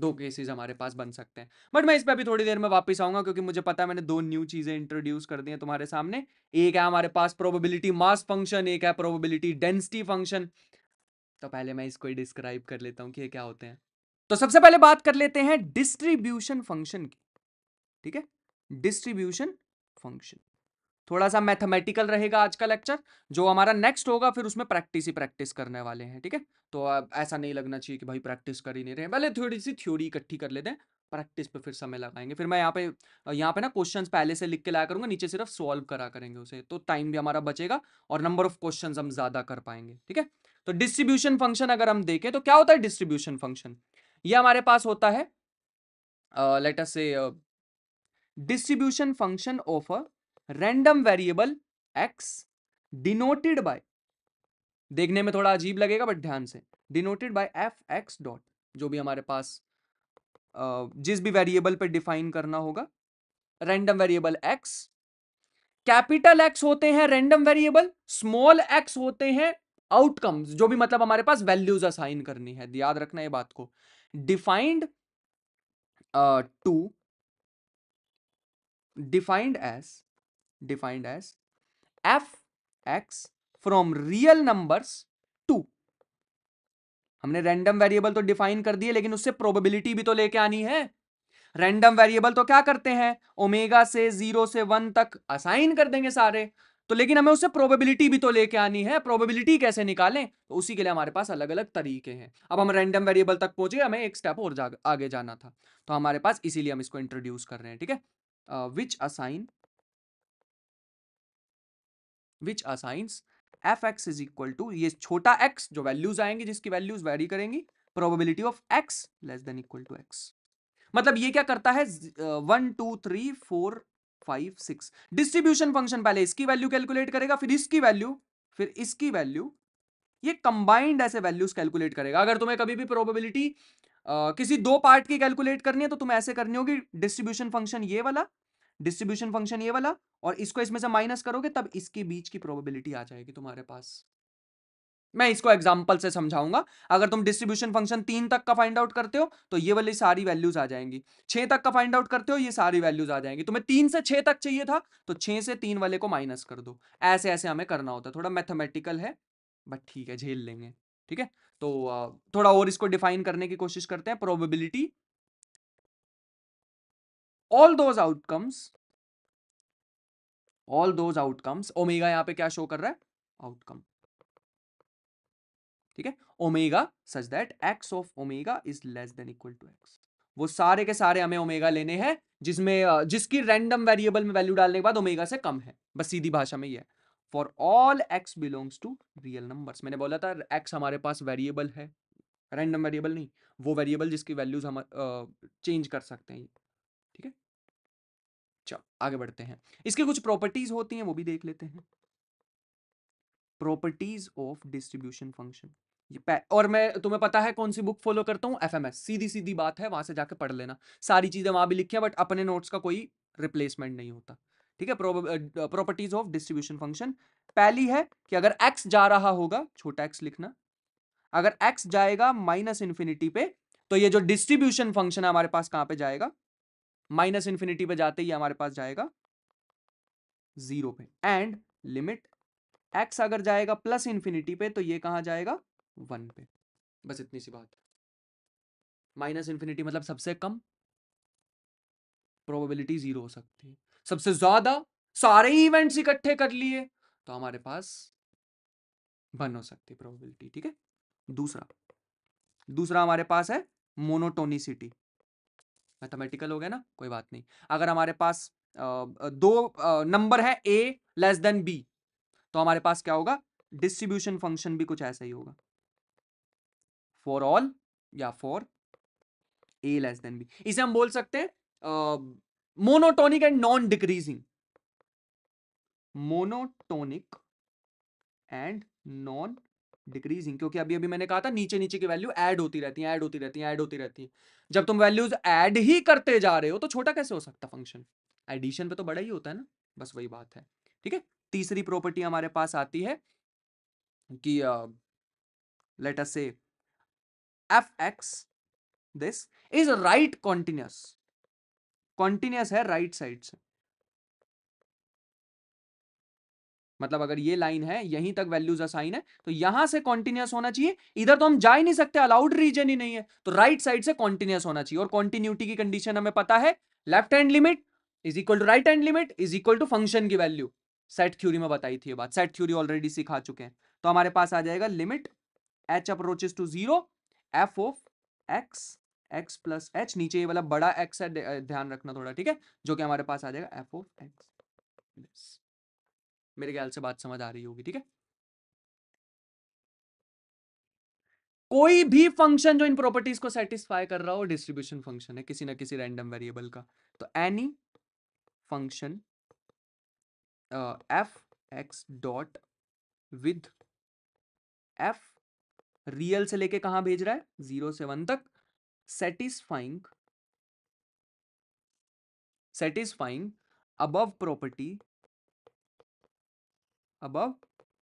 दो केसेस हमारे पास बन सकते हैं बट मैं इस पर भी थोड़ी देर में वापस आऊंगा क्योंकि मुझे पता है मैंने दो न्यू चीज़ें इंट्रोड्यूस कर दी हैं तुम्हारे सामने एक है हमारे पास प्रोबेबिलिटी मास फंक्शन एक है प्रोबेबिलिटी डेंसिटी फंक्शन तो पहले मैं इसको डिस्क्राइब कर लेता हूँ कि ये क्या होते हैं तो सबसे पहले बात कर लेते हैं डिस्ट्रीब्यूशन फंक्शन की ठीक है डिस्ट्रीब्यूशन फंक्शन थोड़ा सा मैथमेटिकल रहेगा आज का लेक्चर जो हमारा नेक्स्ट होगा फिर उसमें प्रैक्टिस ही प्रैक्टिस करने वाले हैं ठीक है तो ऐसा नहीं लगना चाहिए कि भाई प्रैक्टिस कर ही नहीं रहे पहले थोड़ी सी थ्योरी इकट्ठी कर लेते हैं प्रैक्टिस पे फिर समय लगाएंगे फिर मैं यहाँ पे यहाँ पे ना क्वेश्चंस पहले से लिख के लाया करूंगा नीचे सिर्फ सॉल्व करा करेंगे उसे तो टाइम भी हमारा बचेगा और नंबर ऑफ क्वेश्चंस हम ज़्यादा कर पाएंगे ठीक है तो डिस्ट्रीब्यूशन फंक्शन अगर हम देखें तो क्या होता है डिस्ट्रीब्यूशन फंक्शन ये हमारे पास होता है let's say distribution function of a random variable X denoted by देखने में थोड़ा अजीब लगेगा बट ध्यान से denoted by F X dot जो भी हमारे पास जिस भी वेरिएबल पे डिफाइन करना होगा random variable X capital X होते हैं रैंडम वेरिएबल स्मॉल एक्स होते हैं आउटकम्स जो भी मतलब हमारे पास वैल्यूज असाइन करनी है याद रखना ये बात को defined to defined as defined as f x from real numbers to हमने रैंडम वेरिएबल तो डिफाइन कर दिए लेकिन उससे प्रोबेबिलिटी भी तो लेके आनी है रैंडम वेरिएबल तो क्या करते हैं ओमेगा से जीरो से वन तक असाइन कर देंगे सारे तो लेकिन हमें उससे प्रोबेबिलिटी भी तो लेके आनी है प्रोबेबिलिटी कैसे निकालें तो उसी के लिए हमारे पास अलग अलग तरीके हैं अब हम रैंडम वेरिएबल तक पहुंचे हमें एक स्टेप और जा, आगे जाना था तो हमारे पास इसीलिए हम इसको इंट्रोड्यूस कर रहे हैं ठीक है which assign which assigns F X is equal to ये छोटा एक्स जो वैल्यूज आएंगे जिसकी वैल्यूज वेरी करेंगी probability of X less than equal to X मतलब ये क्या करता है one two three four five six distribution function पहले इसकी वैल्यू कैलकुलेट करेगा फिर इसकी वैल्यू फिर इसकी वैल्यू ये कंबाइंड ऐसे वैल्यूज कैलकुलेट करेगा अगर तुम्हें कभी भी प्रोबेबिलिटी किसी दो पार्ट की कैलकुलेट करनी है तो तुम ऐसे करनी होगी डिस्ट्रीब्यूशन फंक्शन ये वाला डिस्ट्रीब्यूशन फंक्शन ये वाला और इसको इसमें से माइनस करोगे तब इसके बीच की प्रोबेबिलिटी आ जाएगी तुम्हारे पास मैं इसको एग्जांपल से समझाऊंगा अगर तुम डिस्ट्रीब्यूशन फंक्शन तीन तक का फाइंड आउट करते हो तो ये वाली सारी वैल्यूज आ जाएंगी छह तक का फाइंड आउट करते हो ये सारी वैल्यूज आ जाएंगी तुम्हें तीन से छह तक चाहिए था तो छह से तीन वाले को माइनस कर दो ऐसे ऐसे हमें करना होता है थोड़ा मैथमेटिकल है बट ठीक है झेल लेंगे ठीक है तो थोड़ा और इसको डिफाइन करने की कोशिश करते हैं probability all those outcomes all those outcomes omega यहां पे क्या शो कर रहा है आउटकम ठीक है omega such that X of omega is less than equal to X वो सारे के सारे हमें ओमेगा लेने हैं जिसमें जिसकी रैंडम वेरिएबल में वैल्यू डालने के बाद ओमेगा से कम है बस सीधी भाषा में ये है for all X belongs to real numbers मैंने बोला था एक्स हमारे पास वेरिएबल है रैंडम वेरिएबल नहीं वो वेरिएबल जिसकी वैल्यूज हम चेंज कर सकते हैं ठीक है चलो आगे बढ़ते हैं इसके कुछ प्रॉपर्टीज होती हैं वो भी देख लेते हैं प्रॉपर्टीज ऑफ डिस्ट्रीब्यूशन फंक्शन और मैं तुम्हें पता है कौन सी बुक फॉलो करता हूँ एफ सीधी सीधी बात है वहां से जाके पढ़ लेना सारी चीजें वहां भी लिखी है बट अपने नोट्स का कोई रिप्लेसमेंट नहीं होता ठीक है प्रॉपर्टीज ऑफ डिस्ट्रीब्यूशन फंक्शन पहली है कि अगर एक्स जा रहा होगा छोटा एक्स लिखना अगर एक्स जाएगा माइनस इंफिनिटी पे तो ये जो डिस्ट्रीब्यूशन फंक्शन है हमारे पास कहां पे जाएगा माइनस इंफिनिटी पे जाते ही हमारे पास जाएगा जीरो पे एंड लिमिट एक्स अगर जाएगा प्लस इंफिनिटी पे तो ये कहा जाएगा वन पे बस इतनी सी बात माइनस इंफिनिटी मतलब सबसे कम प्रोबेबिलिटी जीरो हो सकती है सबसे ज्यादा सारे ही इवेंट्स इकट्ठे कर लिए तो हमारे पास वन हो सकती है प्रोबेबिलिटी ठीक है दूसरा दूसरा हमारे पास है मोनोटोनिसिटी मैथमेटिकल हो गया ना कोई बात नहीं अगर हमारे पास दो नंबर है ए लेस देन बी तो हमारे पास क्या होगा डिस्ट्रीब्यूशन फंक्शन भी कुछ ऐसा ही होगा फॉर ऑल या for A less than B इसे हम बोल सकते हैं monotonic and non decreasing monotonic and non decreasing क्योंकि अभी अभी मैंने कहा था नीचे नीचे की वैल्यू ऐड होती रहती है ऐड होती रहती है ऐड होती रहती है जब तुम वैल्यूज ऐड ही करते जा रहे हो तो छोटा कैसे हो सकता फंक्शन एडिशन पे तो बड़ा ही होता है ना बस वही बात है ठीक है तीसरी प्रॉपर्टी हमारे पास आती है कि let us say F X this is right continuous continuous है राइट साइड से मतलब अगर ये लाइन है यहीं तक वैल्यूज असाइन है तो यहां से कॉन्टिन्यूस होना चाहिए इधर तो हम जा ही नहीं सकते अलाउड रीजन ही नहीं है तो राइट right साइड से कॉन्टिन्यूस होना चाहिए और कॉन्टिन्यूटी की कंडीशन हमें पता है left hand limit is equal to right hand limit is equal to function की वैल्यू सेट थ्योरी में बताई थी ये बात सेट थ्योरी ऑलरेडी सिखा चुके हैं तो हमारे पास आ जाएगा limit H approaches to zero F of X X plus H नीचे ये वाला बड़ा एक्स है ध्यान रखना थोड़ा ठीक है जो कि हमारे पास आ जाएगा एफ ऑफ एक्स मेरे ख्याल से बात समझ आ रही होगी ठीक है कोई भी फंक्शन जो इन प्रॉपर्टीज को सेटिस्फाई कर रहा हो डिस्ट्रीब्यूशन फंक्शन है किसी ना किसी रैंडम वेरिएबल का तो any function F X dot with F real से लेके कहा भेज रहा है जीरो से वन तक satisfying satisfying above property above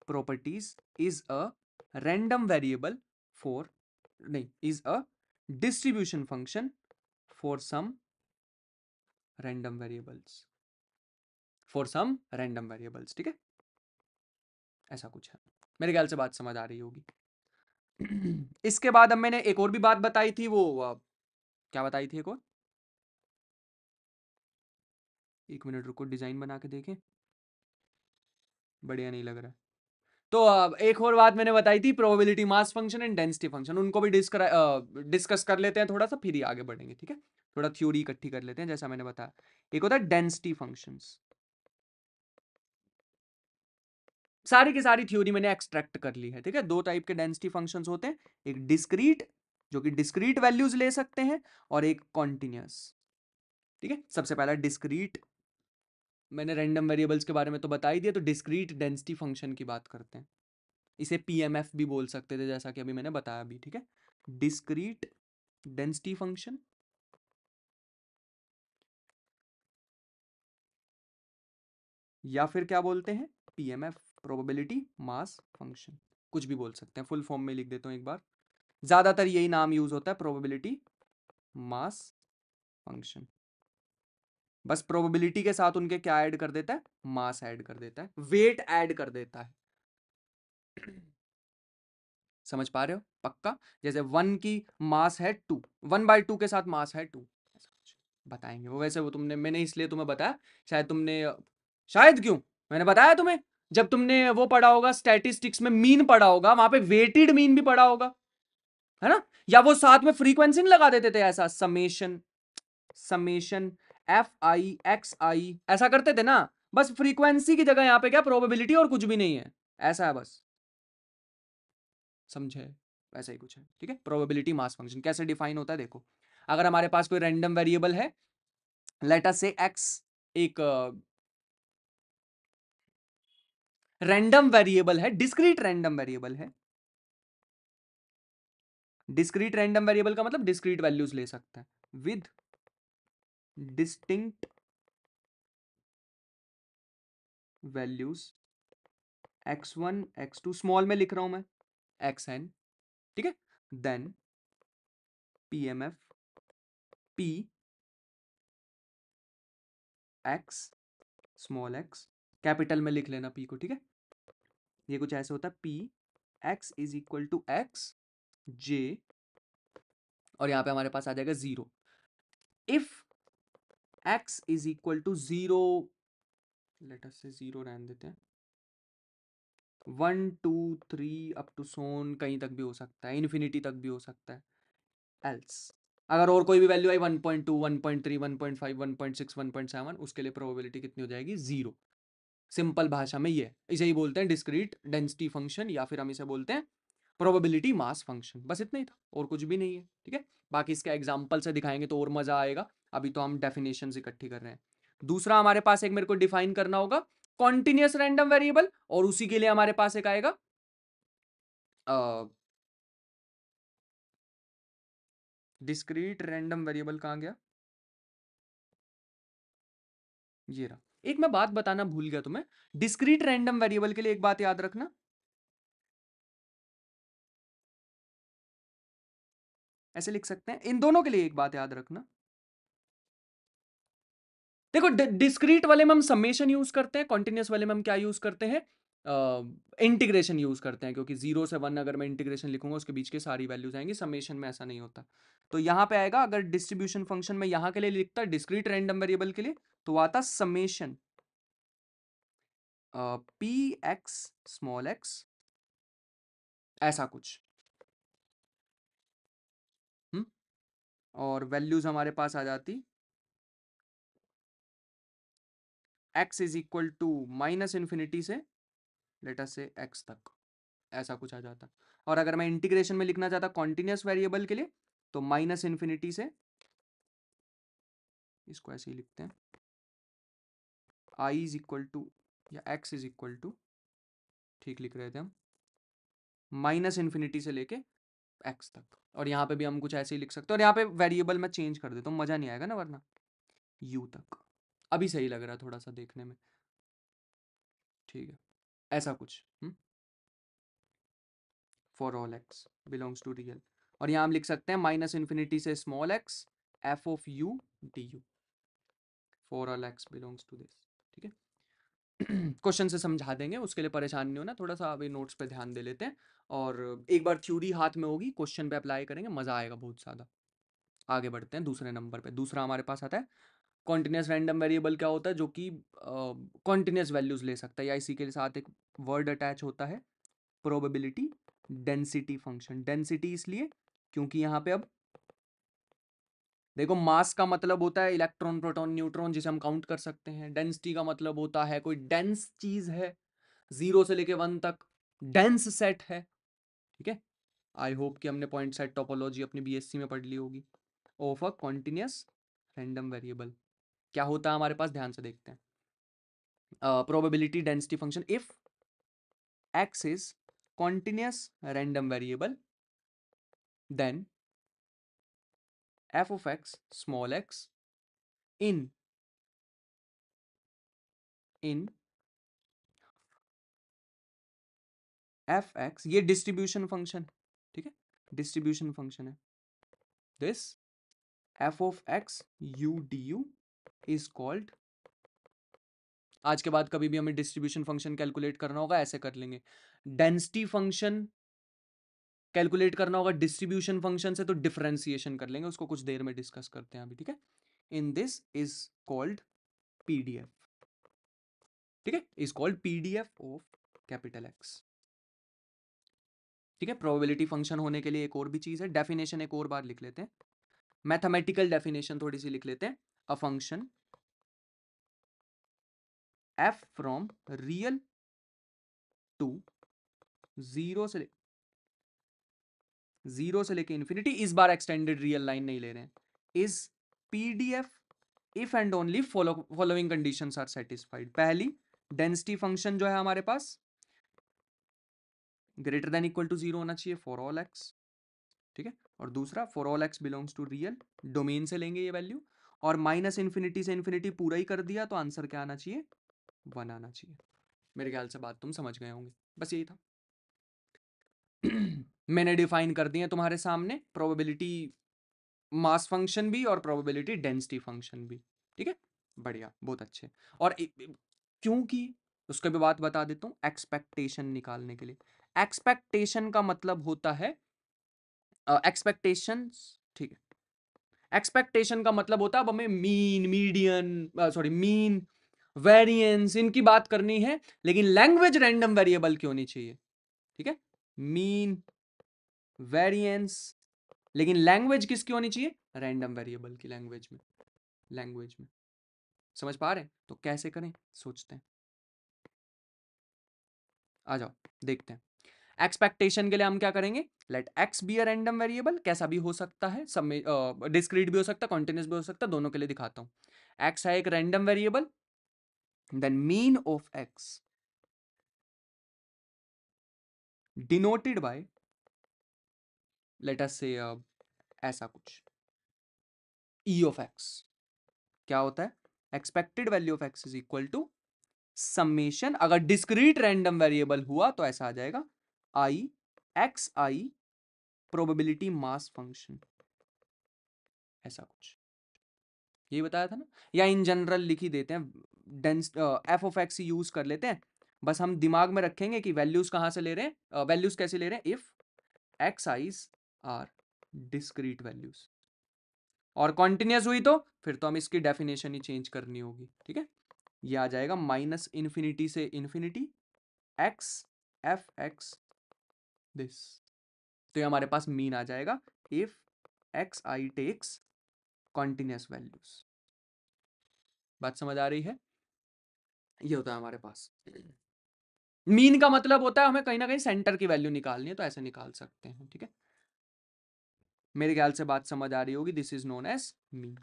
properties is a random variable for नहीं is a distribution function for some random variables for some random variables ठीक है ऐसा कुछ है मेरे ख्याल से बात समझ आ रही होगी इसके बाद अब मैंने एक और भी बात बताई थी वो क्या बताई थी एक और एक मिनट रुको डिजाइन बना के देखें बढ़िया नहीं लग रहा तो एक और बात मैंने बताई थी probability mass function and density function उनको भी डिस्कस कर लेते हैं थोड़ा सा फिर ही आगे बढ़ेंगे ठीक है थोड़ा थ्योरी इकट्ठी कर लेते हैं जैसा मैंने बताया एक होता है डेंसिटी फंक्शन सारी की सारी थ्योरी मैंने एक्सट्रैक्ट कर ली है ठीक है दो टाइप के डेंसिटी फंक्शन होते हैं एक डिस्क्रीट जो कि डिस्क्रीट वैल्यूज ले सकते हैं और एक कॉन्टिन्यूस ठीक है सबसे पहला डिस्क्रीट मैंने रैंडम वेरिएबल्स के बारे में तो बता ही दिया तो डिस्क्रीट डेंसिटी फंक्शन की बात करते हैं इसे पी भी बोल सकते थे जैसा कि अभी मैंने बताया अभी ठीक है डिस्क्रीट डेंसिटी फंक्शन या फिर क्या बोलते हैं P M F probability mass function कुछ भी बोल सकते हैं फुल फॉर्म में लिख देता हूं एक बार ज़्यादातर यही नाम यूज़ होता है प्रोबेबिलिटी मास फंक्शन बस प्रोबेबिलिटी के साथ उनके क्या ऐड कर देता है मास ऐड कर देता है वेट ऐड कर देता है समझ पा रहे हो पक्का जैसे वन की मास है टू वन बाई टू के साथ मास है टू बताएंगे वो वैसे वो तुमने मैंने इसलिए तुम्हें बताया शायद तुमने शायद क्यों मैंने बताया तुम्हें जब तुमने वो पढ़ा होगा स्टैटिस्टिक्स में मीन पढ़ा होगा वहां पे वेटेड मीन भी पढ़ा होगा है ना या वो साथ में फ्रीक्वेंसी लगा देते थे ऐसा summation summation F I X I ऐसा करते थे ना बस फ्रीक्वेंसी की जगह यहाँ पे क्या प्रोबेबिलिटी और कुछ भी नहीं है ऐसा है बस समझे वैसा ही कुछ है ठीक है प्रोबेबिलिटी मास फंक्शन कैसे डिफाइन होता है देखो अगर हमारे पास कोई रैंडम वेरिएबल है लेटर से एक्स एक रैंडम uh, वेरिएबल है डिस्क्रीट रैंडम वेरिएबल है डिस्क्रीट रैंडम वेरिएबल का मतलब डिस्क्रीट वैल्यूज ले सकते हैं with distinct values X one X two small में लिख रहा हूं मैं एक्स एन ठीक है then P M F P X small X capital में लिख लेना पी को ठीक है ये कुछ ऐसे होता है P X is equal to X J और यहां पे हमारे पास आ जाएगा zero if X is equal to zero से जीरो रहने देते हैं one two three up to so on कहीं तक भी हो सकता है इन्फिनिटी तक भी हो सकता है एल्स अगर और कोई भी value I one point two one point three one point five one point six one point seven उसके लिए प्रोबेबिलिटी कितनी हो जाएगी जीरो सिंपल भाषा में ये इसे ही बोलते हैं डिस्क्रीट डेंसिटी फंक्शन या फिर हम इसे बोलते हैं प्रोबेबिलिटी मास फंक्शन बस इतना ही था और कुछ भी नहीं है ठीक है बाकी इसका एग्जाम्पल से दिखाएंगे तो और मजा आएगा अभी तो हम डेफिनेशन इकट्ठी कर रहे हैं दूसरा हमारे पास एक मेरे को डिफाइन करना होगा कॉन्टिन्यूस रैंडम वेरिएबल और उसी के लिए हमारे पास एक आएगा डिस्क्रीट रैंडम वेरिएबल कहा गया ये रहा एक मैं बात बताना भूल गया तुम्हें डिस्क्रीट रैंडम वेरिएबल के लिए एक बात याद रखना ऐसे लिख सकते हैं इन दोनों के लिए एक बात याद रखना देखो डिस्क्रीट वाले में हम समेशन यूज करते हैं कॉन्टिन्यूस वाले में हम क्या यूज करते हैं इंटीग्रेशन uh, यूज करते हैं क्योंकि जीरो से वन अगर मैं इंटीग्रेशन लिखूंगा उसके बीच के सारी वैल्यूज आएंगी समेशन में ऐसा नहीं होता तो यहाँ पे आएगा अगर डिस्ट्रीब्यूशन फंक्शन में यहाँ के लिए लिखता डिस्क्रीट रैंडम वेरिएबल के लिए तो आता summation P X small X ऐसा कुछ हुँ? और वैल्यूज हमारे पास आ जाती X is equal to minus infinity से लेटस से एक्स तक ऐसा कुछ आ जाता और अगर मैं इंटीग्रेशन में लिखना चाहता कॉन्टिन्यूस वेरिएबल के लिए तो माइनस इन्फिनिटी से इसको ऐसे ही लिखते हैं आई इज इक्वल टू या एक्स इज इक्वल टू ठीक लिख रहे थे हम माइनस इन्फिनिटी से लेके एक्स तक और यहाँ पे भी हम कुछ ऐसे ही लिख सकते हैं और यहाँ पे वेरिएबल मैं चेंज कर देता तो हूँ मज़ा नहीं आएगा ना वरना यू तक अभी सही लग रहा है थोड़ा सा देखने में ठीक है ऐसा कुछ for all X belongs to real और यहाँ हम लिख सकते हैं माइनस इन्फिनिटी से small X F of U D U for all X belongs to this ठीक है क्वेश्चन से समझा देंगे उसके लिए परेशान नहीं होना थोड़ा सा अभी नोट्स पे ध्यान दे लेते हैं और एक बार थ्योरी हाथ में होगी क्वेश्चन पे अप्लाई करेंगे मज़ा आएगा बहुत ज़्यादा आगे बढ़ते हैं दूसरे नंबर पे दूसरा हमारे पास आता है कॉन्टीन्यूस रैंडम वेरिएबल क्या होता है जो कि कॉन्टीन्यूस वैल्यूज ले सकता है या इसी के साथ एक वर्ड अटैच होता है प्रोबेबिलिटी डेंसिटी फंक्शन डेंसिटी इसलिए क्योंकि यहाँ पे अब देखो मास का मतलब होता है इलेक्ट्रॉन प्रोटॉन न्यूट्रॉन जिसे हम काउंट कर सकते हैं डेंसिटी का मतलब होता है कोई डेंस चीज है जीरो से लेके वन तक डेंस सेट है ठीक है आई होप कि हमने पॉइंट सेट टोपोलॉजी अपनी बीएससी में पढ़ ली होगी of a continuous random variable क्या होता है हमारे पास ध्यान से देखते हैं probability density function if X is continuous random variable then F of X small X in in F X ये डिस्ट्रीब्यूशन फंक्शन ठीक है डिस्ट्रीब्यूशन फंक्शन है this F of X U D U is called आज के बाद कभी भी हमें डिस्ट्रीब्यूशन फंक्शन कैलकुलेट करना होगा ऐसे कर लेंगे डेंसिटी फंक्शन कैलकुलेट करना होगा डिस्ट्रीब्यूशन फंक्शन से तो डिफ्रेंसिएशन कर लेंगे उसको कुछ देर में डिस्कस करते हैं अभी ठीक है in this is called PDF ठीक है is called PDF of capital X ठीक है प्रोबेबिलिटी फंक्शन होने के लिए एक और भी चीज़ है डेफिनेशन एक और बार लिख लेते हैं मैथमेटिकल डेफिनेशन थोड़ी सी लिख लेते हैं a function F from real to zero से जीरो से लेके इन्फिनिटी इस बार एक्सटेंडेड रियल लाइन नहीं ले रहे हैं is PDF if and only following condition are satisfied पहली डेंसिटी फंक्शन जो है हमारे पास greater than equal to zero होना चाहिए फॉर ऑल एक्स ठीक है और दूसरा for all X belongs to real domain से लेंगे ये वैल्यू और माइनस इन्फिनिटी से इन्फिनिटी पूरा ही कर दिया तो आंसर क्या आना चाहिए वन आना चाहिए मेरे ख्याल से बात तुम समझ गए होंगे बस यही था मैंने डिफाइन कर दिया तुम्हारे सामने प्रोबेबिलिटी मास फंक्शन भी और प्रोबेबिलिटी डेंसिटी फंक्शन भी ठीक है बढ़िया बहुत अच्छे और क्योंकि उसका भी बात बता देता हूँ एक्सपेक्टेशन निकालने के लिए एक्सपेक्टेशन का मतलब होता है एक्सपेक्टेशन ठीक है एक्सपेक्टेशन का मतलब होता है अब हमें mean median sorry mean variance इनकी बात करनी है लेकिन लैंग्वेज रैंडम वेरिएबल की होनी चाहिए ठीक है मीन वेरियंस लेकिन लैंग्वेज किसकी होनी चाहिए रैंडम वेरिएबल की लैंग्वेज में लैंग्वेज में समझ पा रहे हैं तो कैसे करें सोचते हैं आ जाओ देखते हैं एक्सपेक्टेशन के लिए हम क्या करेंगे let X be a random variable कैसा भी हो सकता है सब डिस्क्रीट भी हो सकता है कॉन्टिन्यूस भी हो सकता है दोनों के लिए दिखाता हूँ एक्स है एक random variable then mean of x denoted by let us say uh, ऐसा कुछ e of x क्या होता है expected value of X is equal to summation अगर डिस्क्रीट रैंडम वेरिएबल हुआ तो ऐसा आ जाएगा I X I probability mass function ऐसा कुछ यही बताया था ना या इन जनरल लिख ही देते हैं डेंस एफ ऑफ एक्स ही यूज कर लेते हैं बस हम दिमाग में रखेंगे कि वैल्यूज कहाँ से ले रहे हैं वैल्यूज uh, कैसे ले रहे हैं if X I's are discrete values और कॉन्टिन्यूस हुई तो फिर तो हम इसकी डेफिनेशन ही चेंज करनी होगी ठीक है ये आ जाएगा माइनस इन्फिनिटी से infinity X F X this तो ये हमारे पास मीन आ जाएगा if X I takes continuous values बात समझ आ रही है ये होता है हमारे पास मीन का मतलब होता है हमें कहीं ना कहीं सेंटर की वैल्यू निकालनी है तो ऐसे निकाल सकते हैं ठीक है मेरे ख्याल से बात समझ आ रही होगी this is known as mean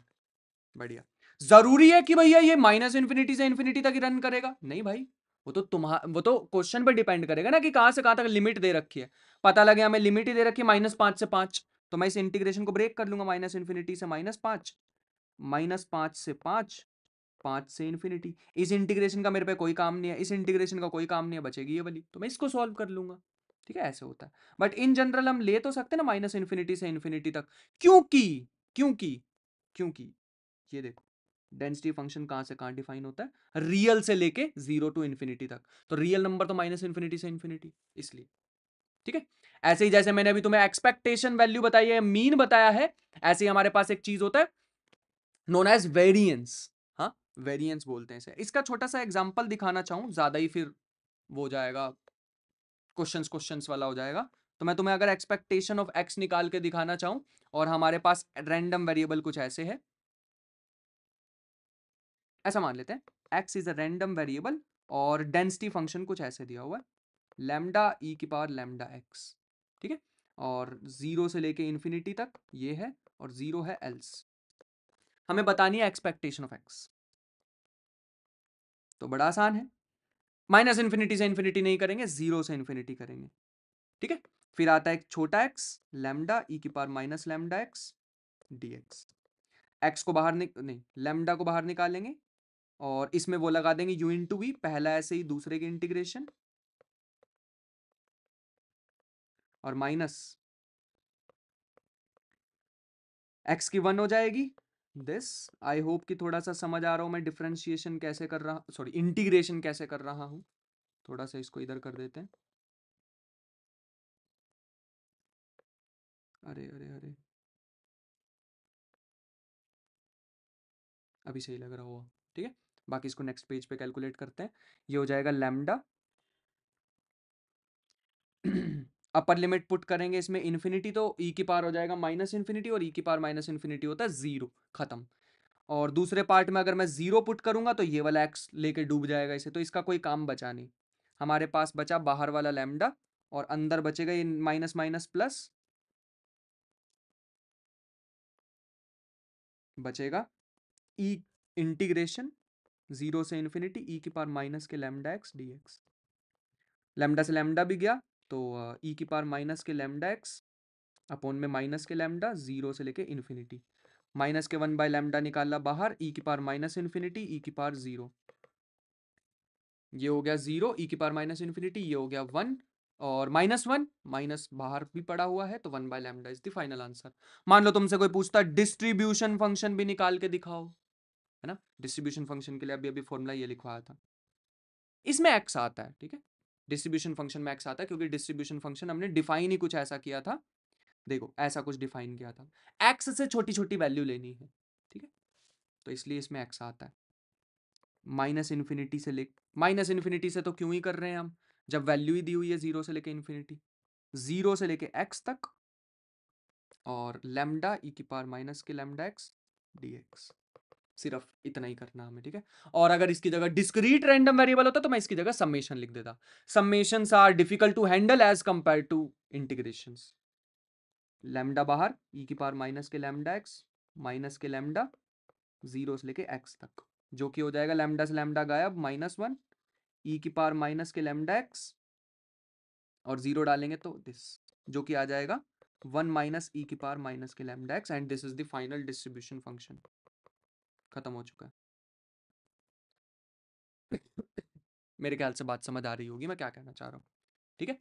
बढ़िया जरूरी है कि भैया ये माइनस इन्फिनिटी से इन्फिनिटी तक रन करेगा नहीं भाई वो तो तुम्हारा वो तो क्वेश्चन पर डिपेंड करेगा ना कि कहां से कहां तक लिमिट दे रखी है पता लगे हमें लिमिट ही दे रखी है माइनस पांच से पांच तो मैं इस इंटीग्रेशन को ब्रेक कर लूंगा माइनस इन्फिनिटी से माइनस पांच माइनस पांच से पांच पाँच से इन्फिनिटी इस इंटीग्रेशन का मेरे पे कोई काम नहीं है इस इंटीग्रेशन का कोई काम नहीं है बचेगी ये वाली तो मैं इसको सॉल्व कर लूंगा ठीक है ऐसे होता है बट इन जनरल हम ले तो सकते ना माइनस इन्फिनिटी से इन्फिनिटी तक क्योंकि क्योंकि क्योंकि ये देखो डेंसिटी फंक्शन कहाँ से कहाँ डिफाइन होता है रियल से लेके जीरो टू इन्फिनिटी तक तो रियल नंबर तो माइनस इन्फिनिटी से इन्फिनिटी इसलिए ठीक है ऐसे ही जैसे मैंने अभी तुम्हें एक्सपेक्टेशन वैल्यू बताई है मीन बताया है ऐसे ही हमारे पास एक चीज होता है नोन एज वेरियंस वेरियंस बोलते हैं इसे इसका छोटा सा एग्जाम्पल दिखाना चाहूँ ज़्यादा ही फिर वो हो जाएगा क्वेश्चन क्वेश्चन वाला हो जाएगा तो मैं तुम्हें अगर एक्सपेक्टेशन ऑफ एक्स निकाल के दिखाना चाहूँ और हमारे पास रैंडम वेरिएबल कुछ ऐसे है ऐसा मान लेते हैं X is a random variable और डेंसिटी फंक्शन कुछ ऐसे दिया हुआ है लेमडा ई e की पावर लेमडा एक्स ठीक है और ज़ीरो से लेके इन्फिनिटी तक ये है और ज़ीरो है एल्स हमें बतानी है एक्सपेक्टेशन ऑफ एक्स तो बड़ा आसान है माइनस इन्फिनिटी से इन्फिनिटी नहीं करेंगे जीरो से इन्फिनिटी करेंगे ठीक है फिर आता है एक छोटा एक्स लेमडा ई की power minus lambda X D X X को बाहर निक नहीं लेमडा को बाहर निकालेंगे और इसमें वो लगा देंगे यू इन टू वी पहला ऐसे ही दूसरे के इंटीग्रेशन और माइनस एक्स की वन हो जाएगी दिस आई होप कि थोड़ा सा समझ आ रहा हूँ मैं डिफ्रेंशिएशन कैसे कर रहा सॉरी इंटीग्रेशन कैसे कर रहा हूँ थोड़ा सा इसको इधर कर देते हैं अरे अरे अरे अभी सही लग रहा होगा ठीक है बाकी इसको नेक्स्ट पेज पे कैलकुलेट करते हैं ये हो जाएगा लैमडा अपर लिमिट पुट करेंगे इसमें इन्फिनिटी तो ई e की पार हो जाएगा माइनस इन्फिनिटी और ई e की पार माइनस इन्फिनिटी होता है ज़ीरो ख़त्म और दूसरे पार्ट में अगर मैं ज़ीरो पुट करूंगा तो ये वाला एक्स लेके डूब जाएगा इसे तो इसका कोई काम बचा नहीं हमारे पास बचा बाहर वाला लैमडा और अंदर बचेगा ये माइनस माइनस प्लस बचेगा ई इंटीग्रेशन ज़ीरो से इन्फिनिटी ई e की पार माइनस के lambda X D X lambda से लेमडा भी गया तो ई e की पार माइनस के लेमडा एक्स अपॉन में माइनस के लेमडा जीरो से लेके इन्फिनिटी माइनस के वन बाय लेमडा निकाला बाहर ई e की power minus infinity E e की पार जीरो ये हो गया जीरो ई की पार माइनस इन्फिनिटी ये हो गया वन और माइनस वन माइनस बाहर भी पड़ा हुआ है तो one by lambda is the final answer मान लो तुमसे कोई पूछता डिस्ट्रीब्यूशन फंक्शन भी निकाल के दिखाओ है ना डिस्ट्रीब्यूशन फंक्शन के लिए अभी अभी फॉर्मूला ये लिखवाया था इसमें एक्स आता है ठीक है डिस्ट्रीब्यूशन फंक्शन मैक्स आता है क्योंकि डिस्ट्रीब्यूशन फंक्शन हमने डिफाइन ही कुछ ऐसा किया था देखो ऐसा कुछ डिफाइन किया था एक्स से छोटी छोटी वैल्यू लेनी है ठीक है तो इसलिए इसमें एक्स आता है माइनस इन्फिनिटी से ले माइनस इन्फिनिटी से तो क्यों ही कर रहे हैं हम जब वैल्यू ही दी हुई है जीरो से लेके इन्फिनिटी जीरो से लेके एक्स तक और लेमडा ई e की पार माइनस के लेमडा एक्स डी एक्स सिर्फ इतना ही करना हमें ठीक है और अगर इसकी जगह डिस्क्रीट रैंडम वेरिएबल होता तो मैं इसकी जगह सम्मेशन लिख देता summation are difficult to handle as compare to integration lambda बाहर ई e की पार माइनस के लेमडा एक्स माइनस के लेमडा जीरो से लेके एक्स तक जो कि हो जाएगा लेमडा से लेमडा गायब माइनस वन ई की पार माइनस के लेमडा एक्स और जीरो डालेंगे तो दिस जो कि आ जाएगा वन माइनस ई की पार माइनस के lambda X and this is the final distribution function ख़त्म हो चुका है मेरे ख्याल से बात समझ आ रही होगी मैं क्या कहना चाह रहा हूँ ठीक है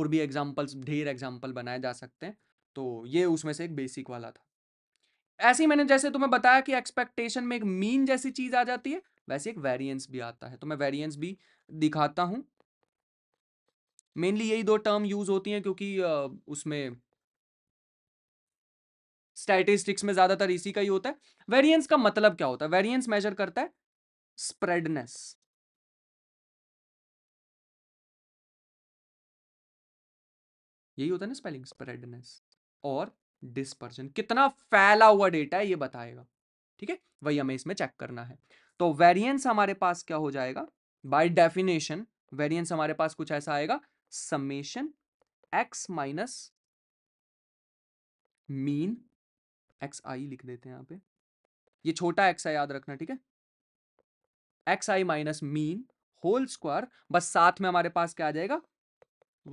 और भी एग्जाम्पल्स ढेर एग्जाम्पल बनाए जा सकते हैं तो ये उसमें से एक बेसिक वाला था ऐसे ही मैंने जैसे तुम्हें बताया कि एक्सपेक्टेशन में एक मीन जैसी चीज़ आ जाती है वैसे एक वेरिएंस भी आता है तो मैं वेरिएंस भी दिखाता हूं मेनली यही दो टर्म यूज़ होती हैं क्योंकि उसमें स्टैटिस्टिक्स में ज्यादातर इसी का ही होता है वेरिएंस का मतलब क्या होता है वेरिएंस मेजर करता है स्प्रेडनेस यही होता है ना स्पेलिंग स्प्रेडनेस और डिस्पर्जन कितना फैला हुआ डेटा है ये बताएगा ठीक है वही हमें इसमें चेक करना है तो वेरिएंस हमारे पास क्या हो जाएगा बाय डेफिनेशन वेरिएंस हमारे पास कुछ ऐसा आएगा summation X minus mean X I लिख देते हैं यहाँ पे ये छोटा एक्स आई याद रखना ठीक है X I minus mean whole square बस साथ में हमारे पास क्या आ जाएगा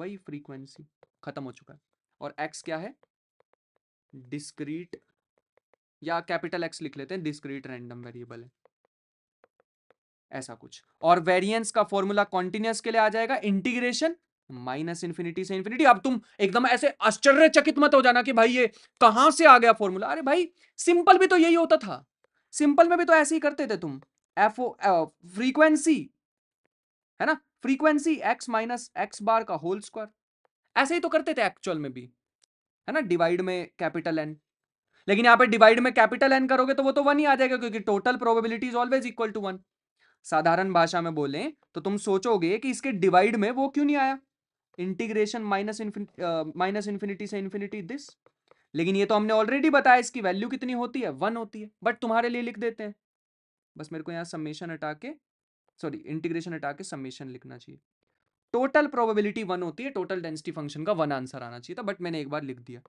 वही फ्रीक्वेंसी खत्म हो चुका है और एक्स क्या है डिस्क्रीट या कैपिटल एक्स लिख लेते हैं डिस्क्रीट रैंडम वेरिएबल है ऐसा कुछ और वेरिएंस का फॉर्मूला कॉन्टिन्यूस के लिए आ जाएगा इंटीग्रेशन माइनस इन्फिनिटी से इन्फिनिटी अब तुम एकदम ऐसे आश्चर्यचकित मत हो जाना कि भाई ये कहां से आ गया फॉर्मूला अरे भाई सिंपल भी तो यही होता था सिंपल में भी तो ऐसे ही करते थे तुम एफ फ्रीक्वेंसी है ना frequency X minus X bar का होल स्क्वायर ऐसे ही तो करते थे एक्चुअल में भी है ना डिवाइड में कैपिटल एन लेकिन यहाँ पे डिवाइड में कैपिटल एन करोगे तो वो तो वन ही आ जाएगा क्योंकि total probability is always equal to one साधारण भाषा में बोले तो तुम सोचोगे कि इसके डिवाइड में वो क्यों नहीं आया इंटीग्रेशन माइनस माइनस इन्फिनिटी से इन्फिनिटी दिस लेकिन ये तो हमने ऑलरेडी बताया इसकी वैल्यू कितनी होती है वन होती है बट तुम्हारे लिए लिख देते हैं बस मेरे को यहाँ समेशन हटा के सॉरी इंटीग्रेशन हटा के समेशन लिखना चाहिए टोटल प्रोबेबिलिटी वन होती है टोटल डेंसिटी फंक्शन का वन आंसर आना चाहिए था बट मैंने एक बार लिख दिया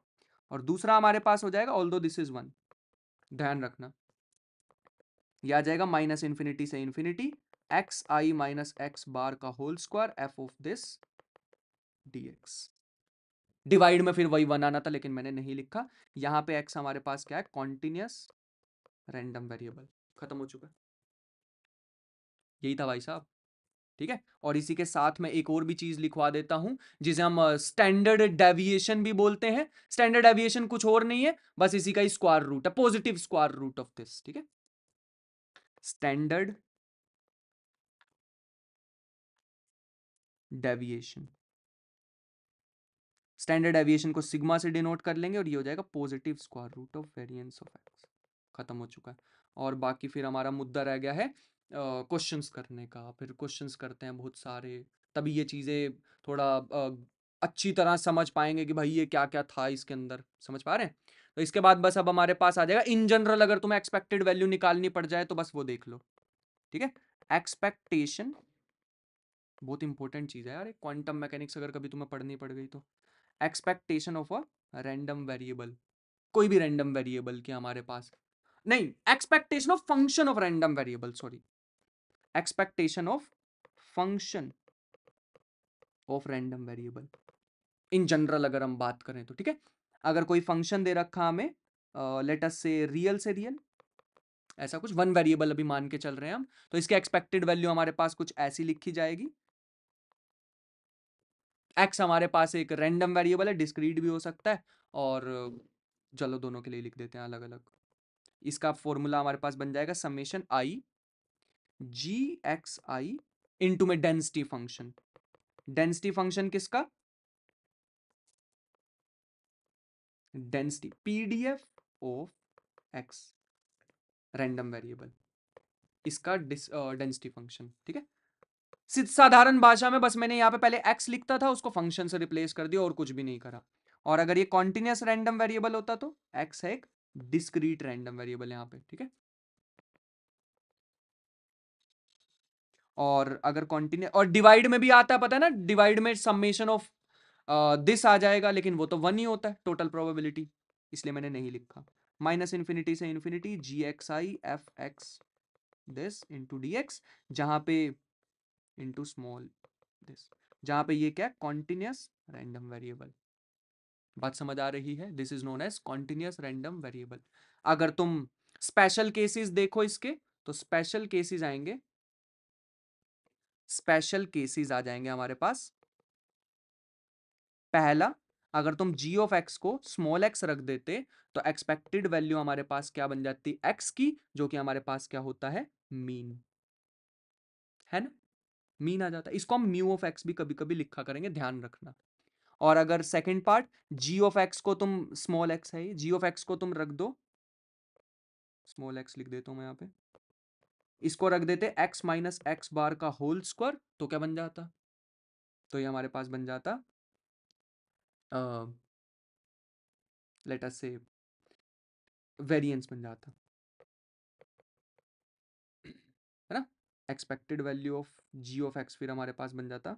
और दूसरा हमारे पास हो जाएगा ऑल दिस इज वन ध्यान रखना यह आ जाएगा माइनस इन्फिनिटी से infinity X I minus X bar का whole square F of this dx divide में फिर वही वन आना था लेकिन मैंने नहीं लिखा यहाँ पे x हमारे पास क्या है कॉन्टिन्यूस रैंडम वेरिएबल खत्म हो चुका यही था भाई साहब ठीक है और इसी के साथ मैं एक और भी चीज लिखवा देता हूं जिसे हम स्टैंडर्ड डेविएशन भी बोलते हैं स्टैंडर्ड डेविएशन कुछ और नहीं है बस इसी का ही स्क्वायर रूट है positive square root of this ठीक है स्टैंडर्ड डेविएशन स्टैंडर्ड एविएशन को सिग्मा से डिनोट कर लेंगे और ये हो जाएगा positive square root of variance of X खत्म हो चुका है और बाकी फिर हमारा मुद्दा रह गया है क्वेश्चंस uh, करने का फिर क्वेश्चंस करते हैं बहुत सारे तभी ये चीज़ें थोड़ा uh, अच्छी तरह समझ पाएंगे कि भाई ये क्या क्या था इसके अंदर समझ पा रहे हैं तो इसके बाद बस अब हमारे पास आ जाएगा इन जनरल अगर तुम्हें एक्सपेक्टेड वैल्यू निकालनी पड़ जाए तो बस वो देख लो ठीक है एक्सपेक्टेशन बहुत इंपॉर्टेंट चीज़ है यार क्वांटम मैकेनिक्स अगर कभी तुम्हें पढ़नी पड़ गई तो expectation of a random variable कोई भी रैंडम वेरिएबल के हमारे पास नहीं expectation of function of random variable sorry expectation of function of random variable in general अगर हम बात करें तो ठीक है अगर कोई फंक्शन दे रखा हमें अस से रियल से रियल ऐसा कुछ वन वेरिएबल अभी मान के चल रहे हैं हम तो इसके एक्सपेक्टेड वैल्यू हमारे पास कुछ ऐसी लिखी जाएगी एक्स हमारे पास एक रैंडम वेरिएबल है डिस्क्रीट भी हो सकता है और चलो दोनों के लिए लिख देते हैं अलग अलग इसका फॉर्मूला हमारे पास बन जाएगा summation I G X I into में डेंसिटी फंक्शन डेंसिटी फंक्शन किसका density PDF of X random variable इसका डेंसिटी फंक्शन ठीक है साधारण भाषा में बस मैंने यहाँ पे पहले एक्स लिखता था उसको फंक्शन से रिप्लेस कर दिया और कुछ भी नहीं करा और अगर ये कॉन्टिन्यूस रैंडम वेरिएबल होता तो एक्स है एक डिस्क्रीट रैंडम वेरिएबल यहाँ पे ठीक है और अगर कॉन्टिन्यू और डिवाइड में भी आता है पता है ना डिवाइड में सम्मेशन ऑफ दिस आ जाएगा लेकिन वो तो वन ही होता है टोटल प्रोबेबिलिटी इसलिए मैंने नहीं लिखा माइनस इन्फिनिटी से infinity G X I F X this into D X जहाँ पे इंटू स्मॉल दिस जहां पे ये क्या है कॉन्टिन्यूस रैंडम वेरिएबल बात समझ आ रही है this is known as continuous random variable अगर तुम स्पेशल केसेस देखो इसके तो स्पेशल केसेस आएंगे स्पेशल केसेस आ जाएंगे हमारे पास पहला अगर तुम जी ऑफ एक्स को स्मॉल एक्स रख देते तो एक्सपेक्टेड वैल्यू हमारे पास क्या बन जाती एक्स की जो कि हमारे पास क्या होता है मीन है ना मीन आ जाता है इसको हम म्यू ऑफ एक्स भी कभी कभी लिखा करेंगे ध्यान रखना और अगर second part G of X को तुम स्मॉल एक्स है जी ऑफ एक्स को तुम रख दो स्मॉल एक्स लिख देता हूँ मैं यहाँ पे इसको रख देते एक्स माइनस एक्स बार का होल स्क्वायर तो क्या बन जाता तो ये हमारे पास बन जाता लेट अस से वेरिएंस बन जाता expected value of G of X फिर हमारे पास बन जाता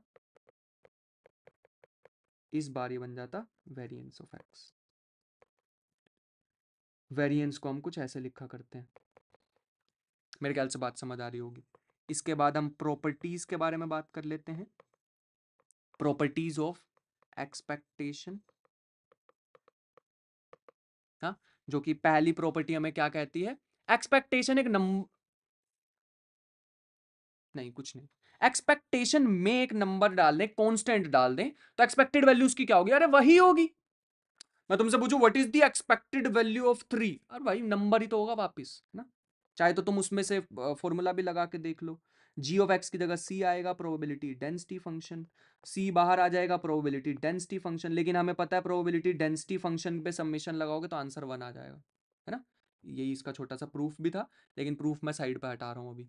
इस बार ये बन जाता वेरिएंस ऑफ एक्स वेरिएंस को हम कुछ ऐसे लिखा करते हैं मेरे ख्याल से बात समझ आ रही होगी इसके बाद हम प्रॉपर्टीज के बारे में बात कर लेते हैं प्रॉपर्टीज ऑफ एक्सपेक्टेशन हाँ जो कि पहली प्रॉपर्टी हमें क्या कहती है एक्सपेक्टेशन एक नंबर नहीं कुछ नहीं एक्सपेक्टेशन में एक नंबर डाल दें कॉन्स्टेंट डाल दें तो एक्सपेक्टेड वैल्यू उसकी क्या होगी अरे वही होगी मैं तुमसे पूछू what is the expected value of three अरे भाई नंबर ही तो होगा वापिस है ना चाहे तो तुम उसमें से फॉर्मूला भी लगा के देख लो जी ऑफ एक्स की जगह सी आएगा प्रोबेबिलिटी डेंसिटी फंक्शन सी बाहर आ जाएगा प्रोबेबिलिटी डेंसिटी फंक्शन लेकिन हमें पता है प्रोबेबिलिटी डेंसिटी फंक्शन पे सबमिशन लगाओगे तो आंसर वन आ जाएगा है ना यही इसका छोटा सा प्रूफ भी था लेकिन प्रूफ मैं साइड पर हटा रहा हूँ अभी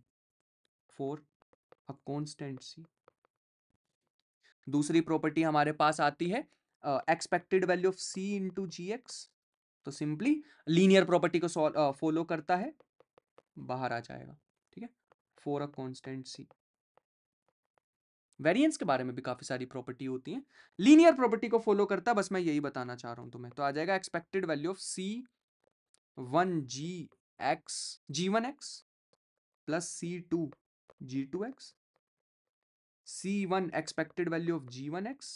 फोर कॉन्स्टेंट सी दूसरी प्रॉपर्टी हमारे पास आती है expected value of C into G X तो सिंपली लीनियर प्रॉपर्टी को फॉलो uh, करता है बाहर आ जाएगा ठीक है for a constant C variance के बारे में भी काफ़ी सारी प्रॉपर्टी होती हैं लीनियर प्रॉपर्टी को फॉलो करता है बस मैं यही बताना चाह रहा हूं तुम्हें तो आ जाएगा expected value of C one G X G one X plus C two G two X C one expected value of G one X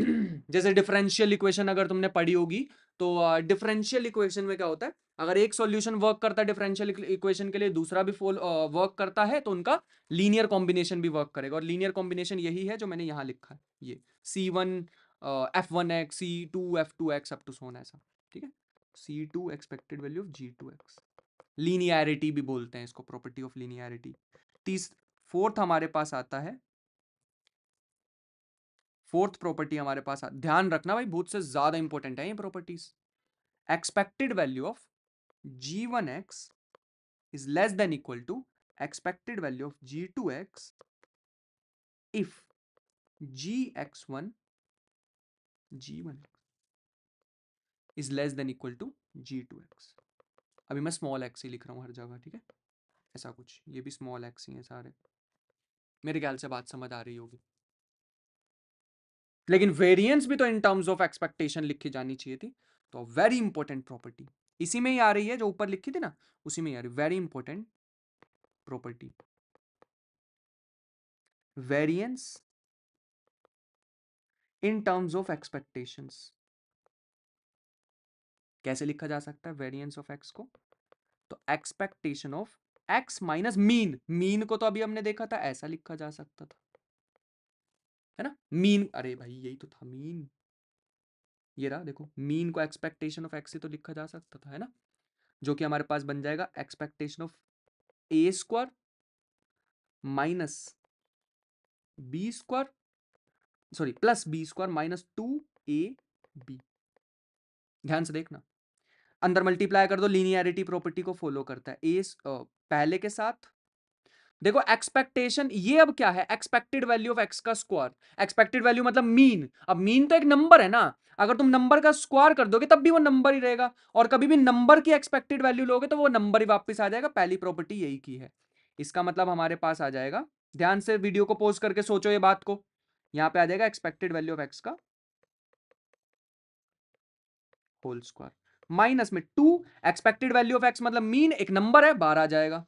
जैसे डिफरेंशियल इक्वेशन अगर तुमने पढ़ी होगी तो डिफरेंशियल uh, इक्वेशन में क्या होता है अगर एक सॉल्यूशन वर्क करता है डिफरेंशियल इक्वेशन के लिए दूसरा भी फोल वर्क uh, करता है तो उनका लीनियर कॉम्बिनेशन भी वर्क करेगा और लीनियर कॉम्बिनेशन यही है जो मैंने यहाँ लिखा है ये C one F one X C two F two X अपन ऐसा ठीक है C two expected value of G two X linearity भी बोलते हैं इसको प्रॉपर्टी ऑफ लीनियरिटी तीस फोर्थ हमारे पास आता है फोर्थ प्रॉपर्टी हमारे पास ध्यान रखना भाई बहुत से ज्यादा इंपॉर्टेंट है ये properties expected value of G one X is less than equal to expected value of G two X if G X one G one is less than equal to G two X अभी मैं small x ही लिख रहा हूँ हर जगह ठीक है ऐसा कुछ ये भी स्मॉल एक्स ही है सारे मेरे ख्याल से बात समझ आ रही होगी लेकिन वेरिएंस भी तो इन टर्म्स ऑफ एक्सपेक्टेशन लिखी जानी चाहिए थी तो वेरी इंपॉर्टेंट प्रॉपर्टी इसी में ही आ रही है जो ऊपर लिखी थी ना उसी में ही आ रही very important property variance in terms of expectations कैसे लिखा जा सकता है वेरिएंस ऑफ एक्स को expectation of X minus mean mean को तो अभी हमने देखा था ऐसा लिखा जा सकता था है ना मीन अरे भाई यही तो था मीन ये रहा देखो मीन को एक्सपेक्टेशन ऑफ एक्स से तो लिखा जा सकता था है ना जो कि हमारे पास बन जाएगा expectation of A square minus B square sorry plus B square minus two A B ध्यान से देखना अंदर मल्टीप्लाई कर दो लीनियरिटी प्रॉपर्टी को फॉलो करता है ए पहले के साथ देखो एक्सपेक्टेशन ये अब क्या है एक्सपेक्टेड वैल्यू ऑफ एक्स का स्क्वायर एक्सपेक्टेड वैल्यू मतलब मीन अब मीन तो एक नंबर है ना अगर तुम नंबर का स्क्वायर कर दोगे तब भी वो नंबर ही रहेगा और कभी भी नंबर की एक्सपेक्टेड वैल्यू लोगे तो वो नंबर ही वापस आ जाएगा पहली प्रॉपर्टी यही की है इसका मतलब हमारे पास आ जाएगा ध्यान से वीडियो को पोज करके सोचो ये बात को यहाँ पे आ जाएगा एक्सपेक्टेड वैल्यू ऑफ एक्स का होल स्क्वायर माइनस में two expected value of X मतलब मीन एक नंबर है बारह आ जाएगा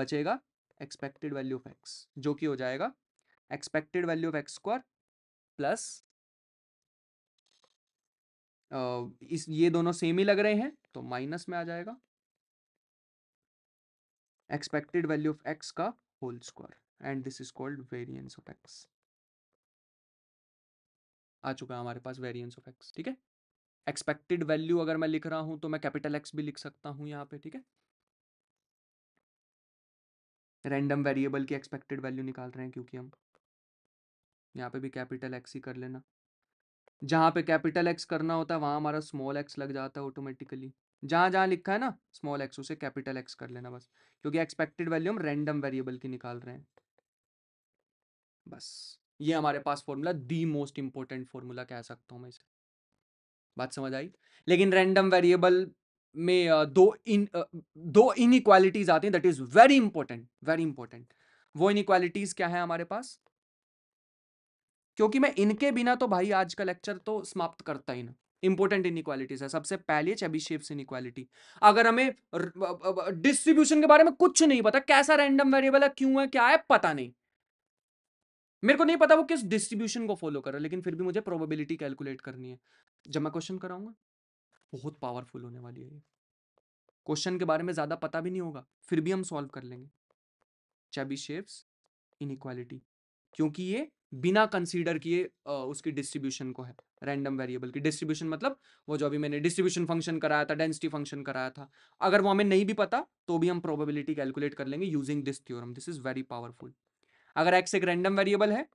बचेगा एक्सपेक्टेड वैल्यू ऑफ एक्स जो कि हो जाएगा expected value of X square plus इस ये दोनों सेम ही लग रहे हैं तो माइनस में आ जाएगा एक्सपेक्टेड वैल्यू ऑफ एक्स का whole square and this is called variance of X आ चुका है हमारे पास वेरियंस ऑफ एक्स ठीक है एक्सपेक्टेड वैल्यू अगर मैं लिख रहा हूं तो मैं कैपिटल एक्स भी लिख सकता हूं यहाँ पे ठीक है रैंडम वेरिएबल की एक्सपेक्टेड वैल्यू निकाल रहे हैं क्योंकि हम यहां पे भी कैपिटल एक्स ही कर लेना जहां पे कैपिटल एक्स करना होता है वहां हमारा स्मॉल एक्स लग जाता है ऑटोमेटिकली जहां जहां लिखा है ना स्मॉल एक्स उसे कैपिटल एक्स कर लेना बस क्योंकि एक्सपेक्टेड वैल्यू हम रैंडम वेरिएबल की निकाल रहे हैं बस ये हमारे पास formula the most important formula कह सकता हूँ मैं इसे बात समझ आई लेकिन रैंडम वेरिएबल में दो इन uh, दो इनइक्वालिटीज आती हैं that is very important very important वो इनइक्वालिटीज क्या है हमारे पास क्योंकि मैं इनके बिना तो भाई आज का लेक्चर तो समाप्त करता ही ना इंपॉर्टेंट इनइक्वालिटीज है सबसे पहले इन इनइक्वालिटी अगर हमें डिस्ट्रीब्यूशन के बारे में कुछ नहीं पता कैसा रैंडम वेरिएबल है क्यों है क्या है पता नहीं मेरे को नहीं पता वो किस डिस्ट्रीब्यूशन को फॉलो कर रहा है लेकिन फिर भी मुझे प्रोबेबिलिटी कैलकुलेट करनी है जब मैं क्वेश्चन कराऊंगा बहुत पावरफुल होने वाली है ये क्वेश्चन के बारे में ज़्यादा पता भी नहीं होगा फिर भी हम सॉल्व कर लेंगे चैबी शेप्स इनक्वालिटी क्योंकि ये बिना कंसीडर किए उसकी डिस्ट्रीब्यूशन को है रैंडम वेरिएबल की डिस्ट्रीब्यूशन मतलब वो जो अभी मैंने डिस्ट्रीब्यूशन फंक्शन कराया था डेंसिटी फंक्शन कराया था अगर वो हमें नहीं भी पता तो भी हम प्रोबेबिलिटी कैलकुलेट कर लेंगे using this theorem this is very powerful अगर एक्स एक रैंडम वेरिएबल है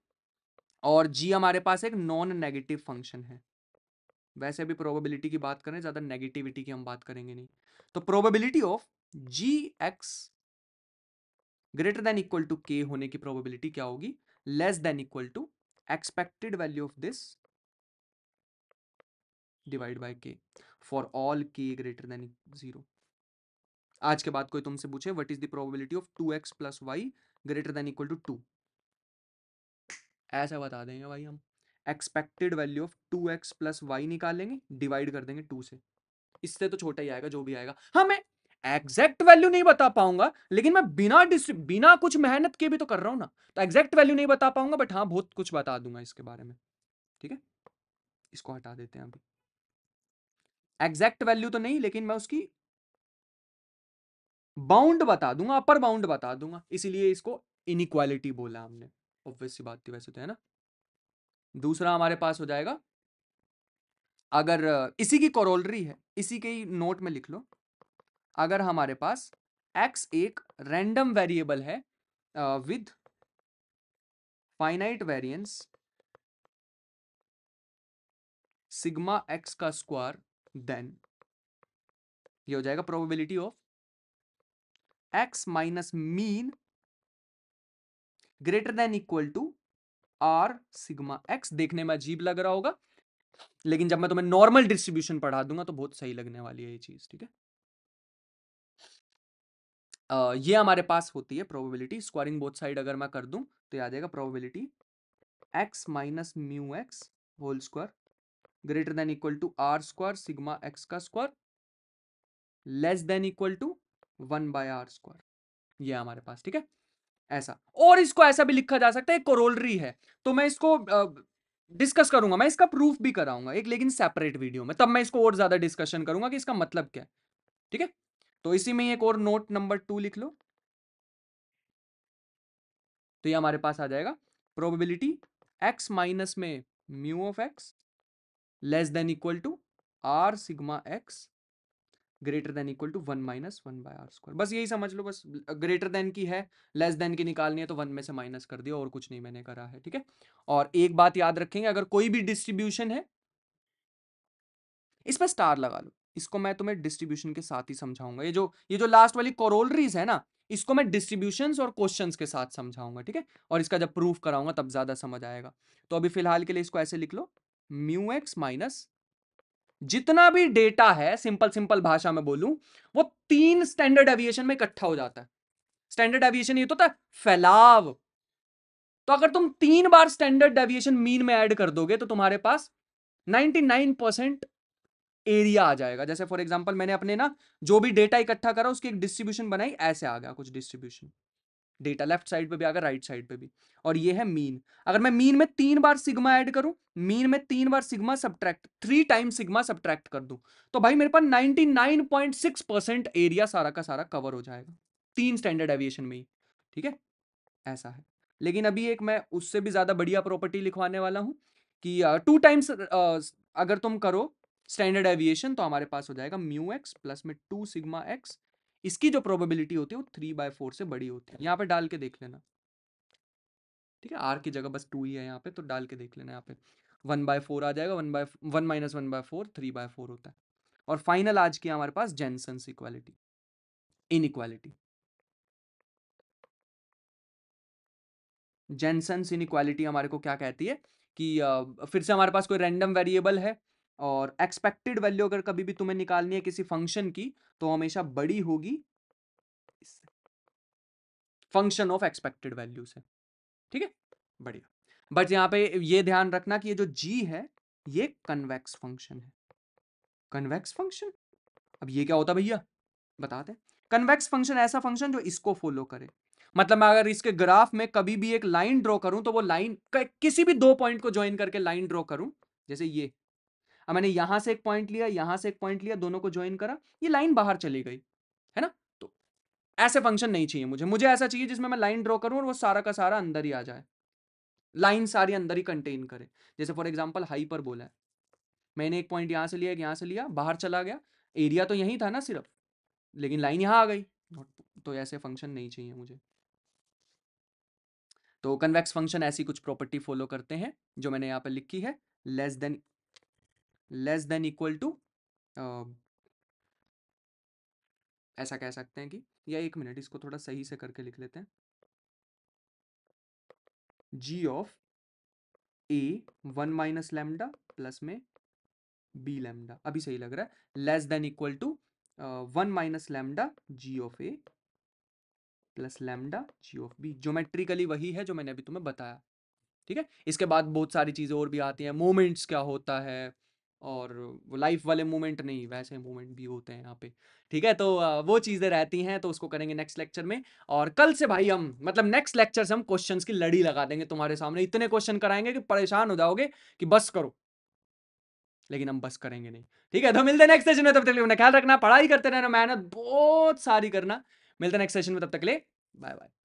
और जी हमारे पास एक नॉन नेगेटिव फंक्शन है वैसे भी प्रोबेबिलिटी की बात करें ज़्यादा नेगेटिविटी की हम बात करेंगे नहीं तो probability of G X greater than equal to K होने की प्रोबेबिलिटी क्या होगी less than equal to expected value of this divide by K for all K greater than zero आज के बाद कोई तुमसे पूछे what is the probability of two X plus Y greater than equal to two ऐसा बता देंगे भाई हम expected value of two X plus Y निकालेंगे डिवाइड कर देंगे टू से इससे तो छोटा ही आएगा जो भी आएगा हाँ मैं एग्जैक्ट वैल्यू नहीं बता पाऊंगा लेकिन मैं बिना बिना कुछ मेहनत के भी तो कर रहा हूं ना तो एग्जैक्ट वैल्यू नहीं बता पाऊंगा बट हाँ बहुत कुछ बता दूंगा इसके बारे में ठीक है इसको हटा देते हैं अभी एग्जैक्ट वैल्यू तो नहीं लेकिन मैं उसकी बाउंड बता दूंगा अपर बाउंड बता दूंगा इसीलिए इसको इनक्वालिटी बोला हमने ऑब्वियस बात थी वैसे तो है ना दूसरा हमारे पास हो जाएगा अगर इसी की कॉरोलरी है इसी के ही नोट में लिख लो अगर हमारे पास एक्स एक रैंडम वेरिएबल है with finite variance sigma X का स्क्वायर देन ये हो जाएगा probability of X minus mean greater than equal to R sigma X देखने में अजीब लग रहा होगा लेकिन जब मैं तुम्हें नॉर्मल डिस्ट्रीब्यूशन पढ़ा दूंगा तो बहुत सही लगने वाली है ये चीज ठीक है ये हमारे पास होती है प्रोबेबिलिटी स्क्वायरिंग बोथ साइड अगर मैं कर दूं तो याद आएगा probability X minus mu X whole square greater than equal to R square sigma X का square less than equal to one by R square ये हमारे पास ठीक है ऐसा और इसको ऐसा भी लिखा जा सकता है कोरोलरी है तो मैं इसको डिस्कस करूंगा मैं इसका प्रूफ भी कराऊंगा एक लेकिन सेपरेट वीडियो में तब मैं इसको और ज्यादा डिस्कशन करूंगा कि इसका मतलब क्या ठीक है तो इसी में एक और नोट नंबर टू लिख लो तो ये हमारे पास आ जाएगा प्रोबेबिलिटी एक्स माइनस में mu of X less than equal to R sigma X greater than equal to one minus one by R square बस यही समझ लो बस ग्रेटर देन की है लेस देन की निकालनी है तो वन में से माइनस कर दिया और कुछ नहीं मैंने करा है ठीक है और एक बात याद रखेंगे अगर कोई भी डिस्ट्रीब्यूशन है इस पर स्टार लगा लो इसको मैं तुम्हें डिस्ट्रीब्यूशन के साथ ही समझाऊंगा ये जो ये जो लास्ट वाली कोरोलरीज है ना इसको मैं डिस्ट्रीब्यूशन और क्वेश्चन के साथ समझाऊंगा ठीक है और इसका जब प्रूफ कराऊंगा तब ज्यादा समझ आएगा तो अभी फिलहाल के लिए इसको ऐसे लिख लो म्यू एक्स माइनस जितना भी डेटा है सिंपल सिंपल भाषा में बोलूं वो तीन स्टैंडर्ड एविएशन में इकट्ठा हो जाता है स्टैंडर्ड एविएशन ये तो था फैलाव तो अगर तुम तीन बार स्टैंडर्ड एविएशन मीन में ऐड कर दोगे तो तुम्हारे पास 99 परसेंट एरिया आ जाएगा जैसे फॉर एग्जांपल मैंने अपने ना जो भी डेटा इकट्ठा करा उसकी एक डिस्ट्रीब्यूशन बनाई ऐसे आ गया कुछ डिस्ट्रीब्यूशन डेटा लेफ्ट साइड पे भी आ राइट साइड पे भी और ये है मीन अगर मैं मीन में तीन बार सिग्मा ऐड करूं मीन में तीन बार sigma subtract three time sigma subtract कर दूं तो भाई मेरे पास 99.6 परसेंट एरिया सारा का सारा कवर हो जाएगा तीन स्टैंडर्ड एविएशन में ही ठीक है ऐसा है लेकिन अभी एक मैं उससे भी ज़्यादा बढ़िया प्रॉपर्टी लिखवाने वाला हूँ कि टू टाइम्स अगर तुम करो स्टैंडर्ड एविएशन तो हमारे पास हो जाएगा म्यू एक्स प्लस में टू सिग्मा एक्स इसकी जो प्रोबेबिलिटी होती है वो थ्री बाय फोर से बड़ी होती है यहाँ पे डाल के देख लेना ठीक है आर की जगह बस टू ही है यहाँ पे तो डाल के देख लेना यहाँ पे वन बाय फोर आ जाएगा one by one minus one by four three by four होता है और फाइनल आज की हमारे पास Jensen equality inequality Jensen inequality हमारे को क्या कहती है कि फिर से हमारे पास कोई रैंडम वेरिएबल है और एक्सपेक्टेड वैल्यू अगर कभी भी तुम्हें निकालनी है किसी फंक्शन की तो हमेशा बड़ी होगी फंक्शन ऑफ एक्सपेक्टेड वैल्यू से ठीक है बढ़िया बट यहाँ पे ये ध्यान रखना कि ये जो जी है ये कन्वेक्स फंक्शन है कन्वेक्स फंक्शन अब ये क्या होता भैया बताते कन्वेक्स फंक्शन ऐसा फंक्शन जो इसको फॉलो करे मतलब मैं अगर इसके ग्राफ में कभी भी एक लाइन ड्रॉ करूं तो वो लाइन किसी भी दो पॉइंट को ज्वाइन करके लाइन ड्रॉ करूं जैसे ये मैंने यहां से एक पॉइंट लिया यहां से एक पॉइंट लिया दोनों को ज्वाइन करा ये लाइन बाहर चली गई है ना तो ऐसे फंक्शन नहीं चाहिए मुझे मुझे ऐसा चाहिए जिसमें मैं लाइन ड्रॉ करूं और वो सारा का सारा अंदर ही आ जाए लाइन सारी अंदर ही कंटेन करे जैसे फॉर एग्जाम्पल हाई पर बोला है मैंने एक पॉइंट यहाँ से लिया एक से लिया बाहर चला गया एरिया तो यही था ना सिर्फ लेकिन लाइन यहाँ आ गई तो ऐसे फंक्शन नहीं चाहिए मुझे तो कन्वेक्स फंक्शन ऐसी कुछ प्रॉपर्टी फॉलो करते हैं जो मैंने यहाँ पर लिखी है less than less than equal to ऐसा कह सकते हैं कि या एक मिनट इसको थोड़ा सही से करके लिख लेते हैं G of A one minus lambda plus में बी लेमडा अभी सही लग रहा है less than equal to one minus lambda G of A plus lambda G of B geometrically वही है जो मैंने अभी तुम्हें बताया ठीक है इसके बाद बहुत सारी चीज़ें और भी आती हैं मोमेंट्स क्या होता है और लाइफ वाले मोमेंट नहीं वैसे मोमेंट भी होते हैं यहाँ पे ठीक है तो वो चीज़ें रहती हैं तो उसको करेंगे नेक्स्ट लेक्चर में और कल से भाई हम मतलब नेक्स्ट लेक्चर से हम क्वेश्चंस की लड़ी लगा देंगे तुम्हारे सामने इतने क्वेश्चन कराएंगे कि परेशान हो जाओगे कि बस करो लेकिन हम बस करेंगे नहीं ठीक है तो मिलते हैं नेक्स्ट सेशन में तब तक अपना ख्याल रखना पढ़ाई करते रहना मेहनत बहुत सारी करना मिलते हैं नेक्स्ट सेशन में तब तक ले बाय बाय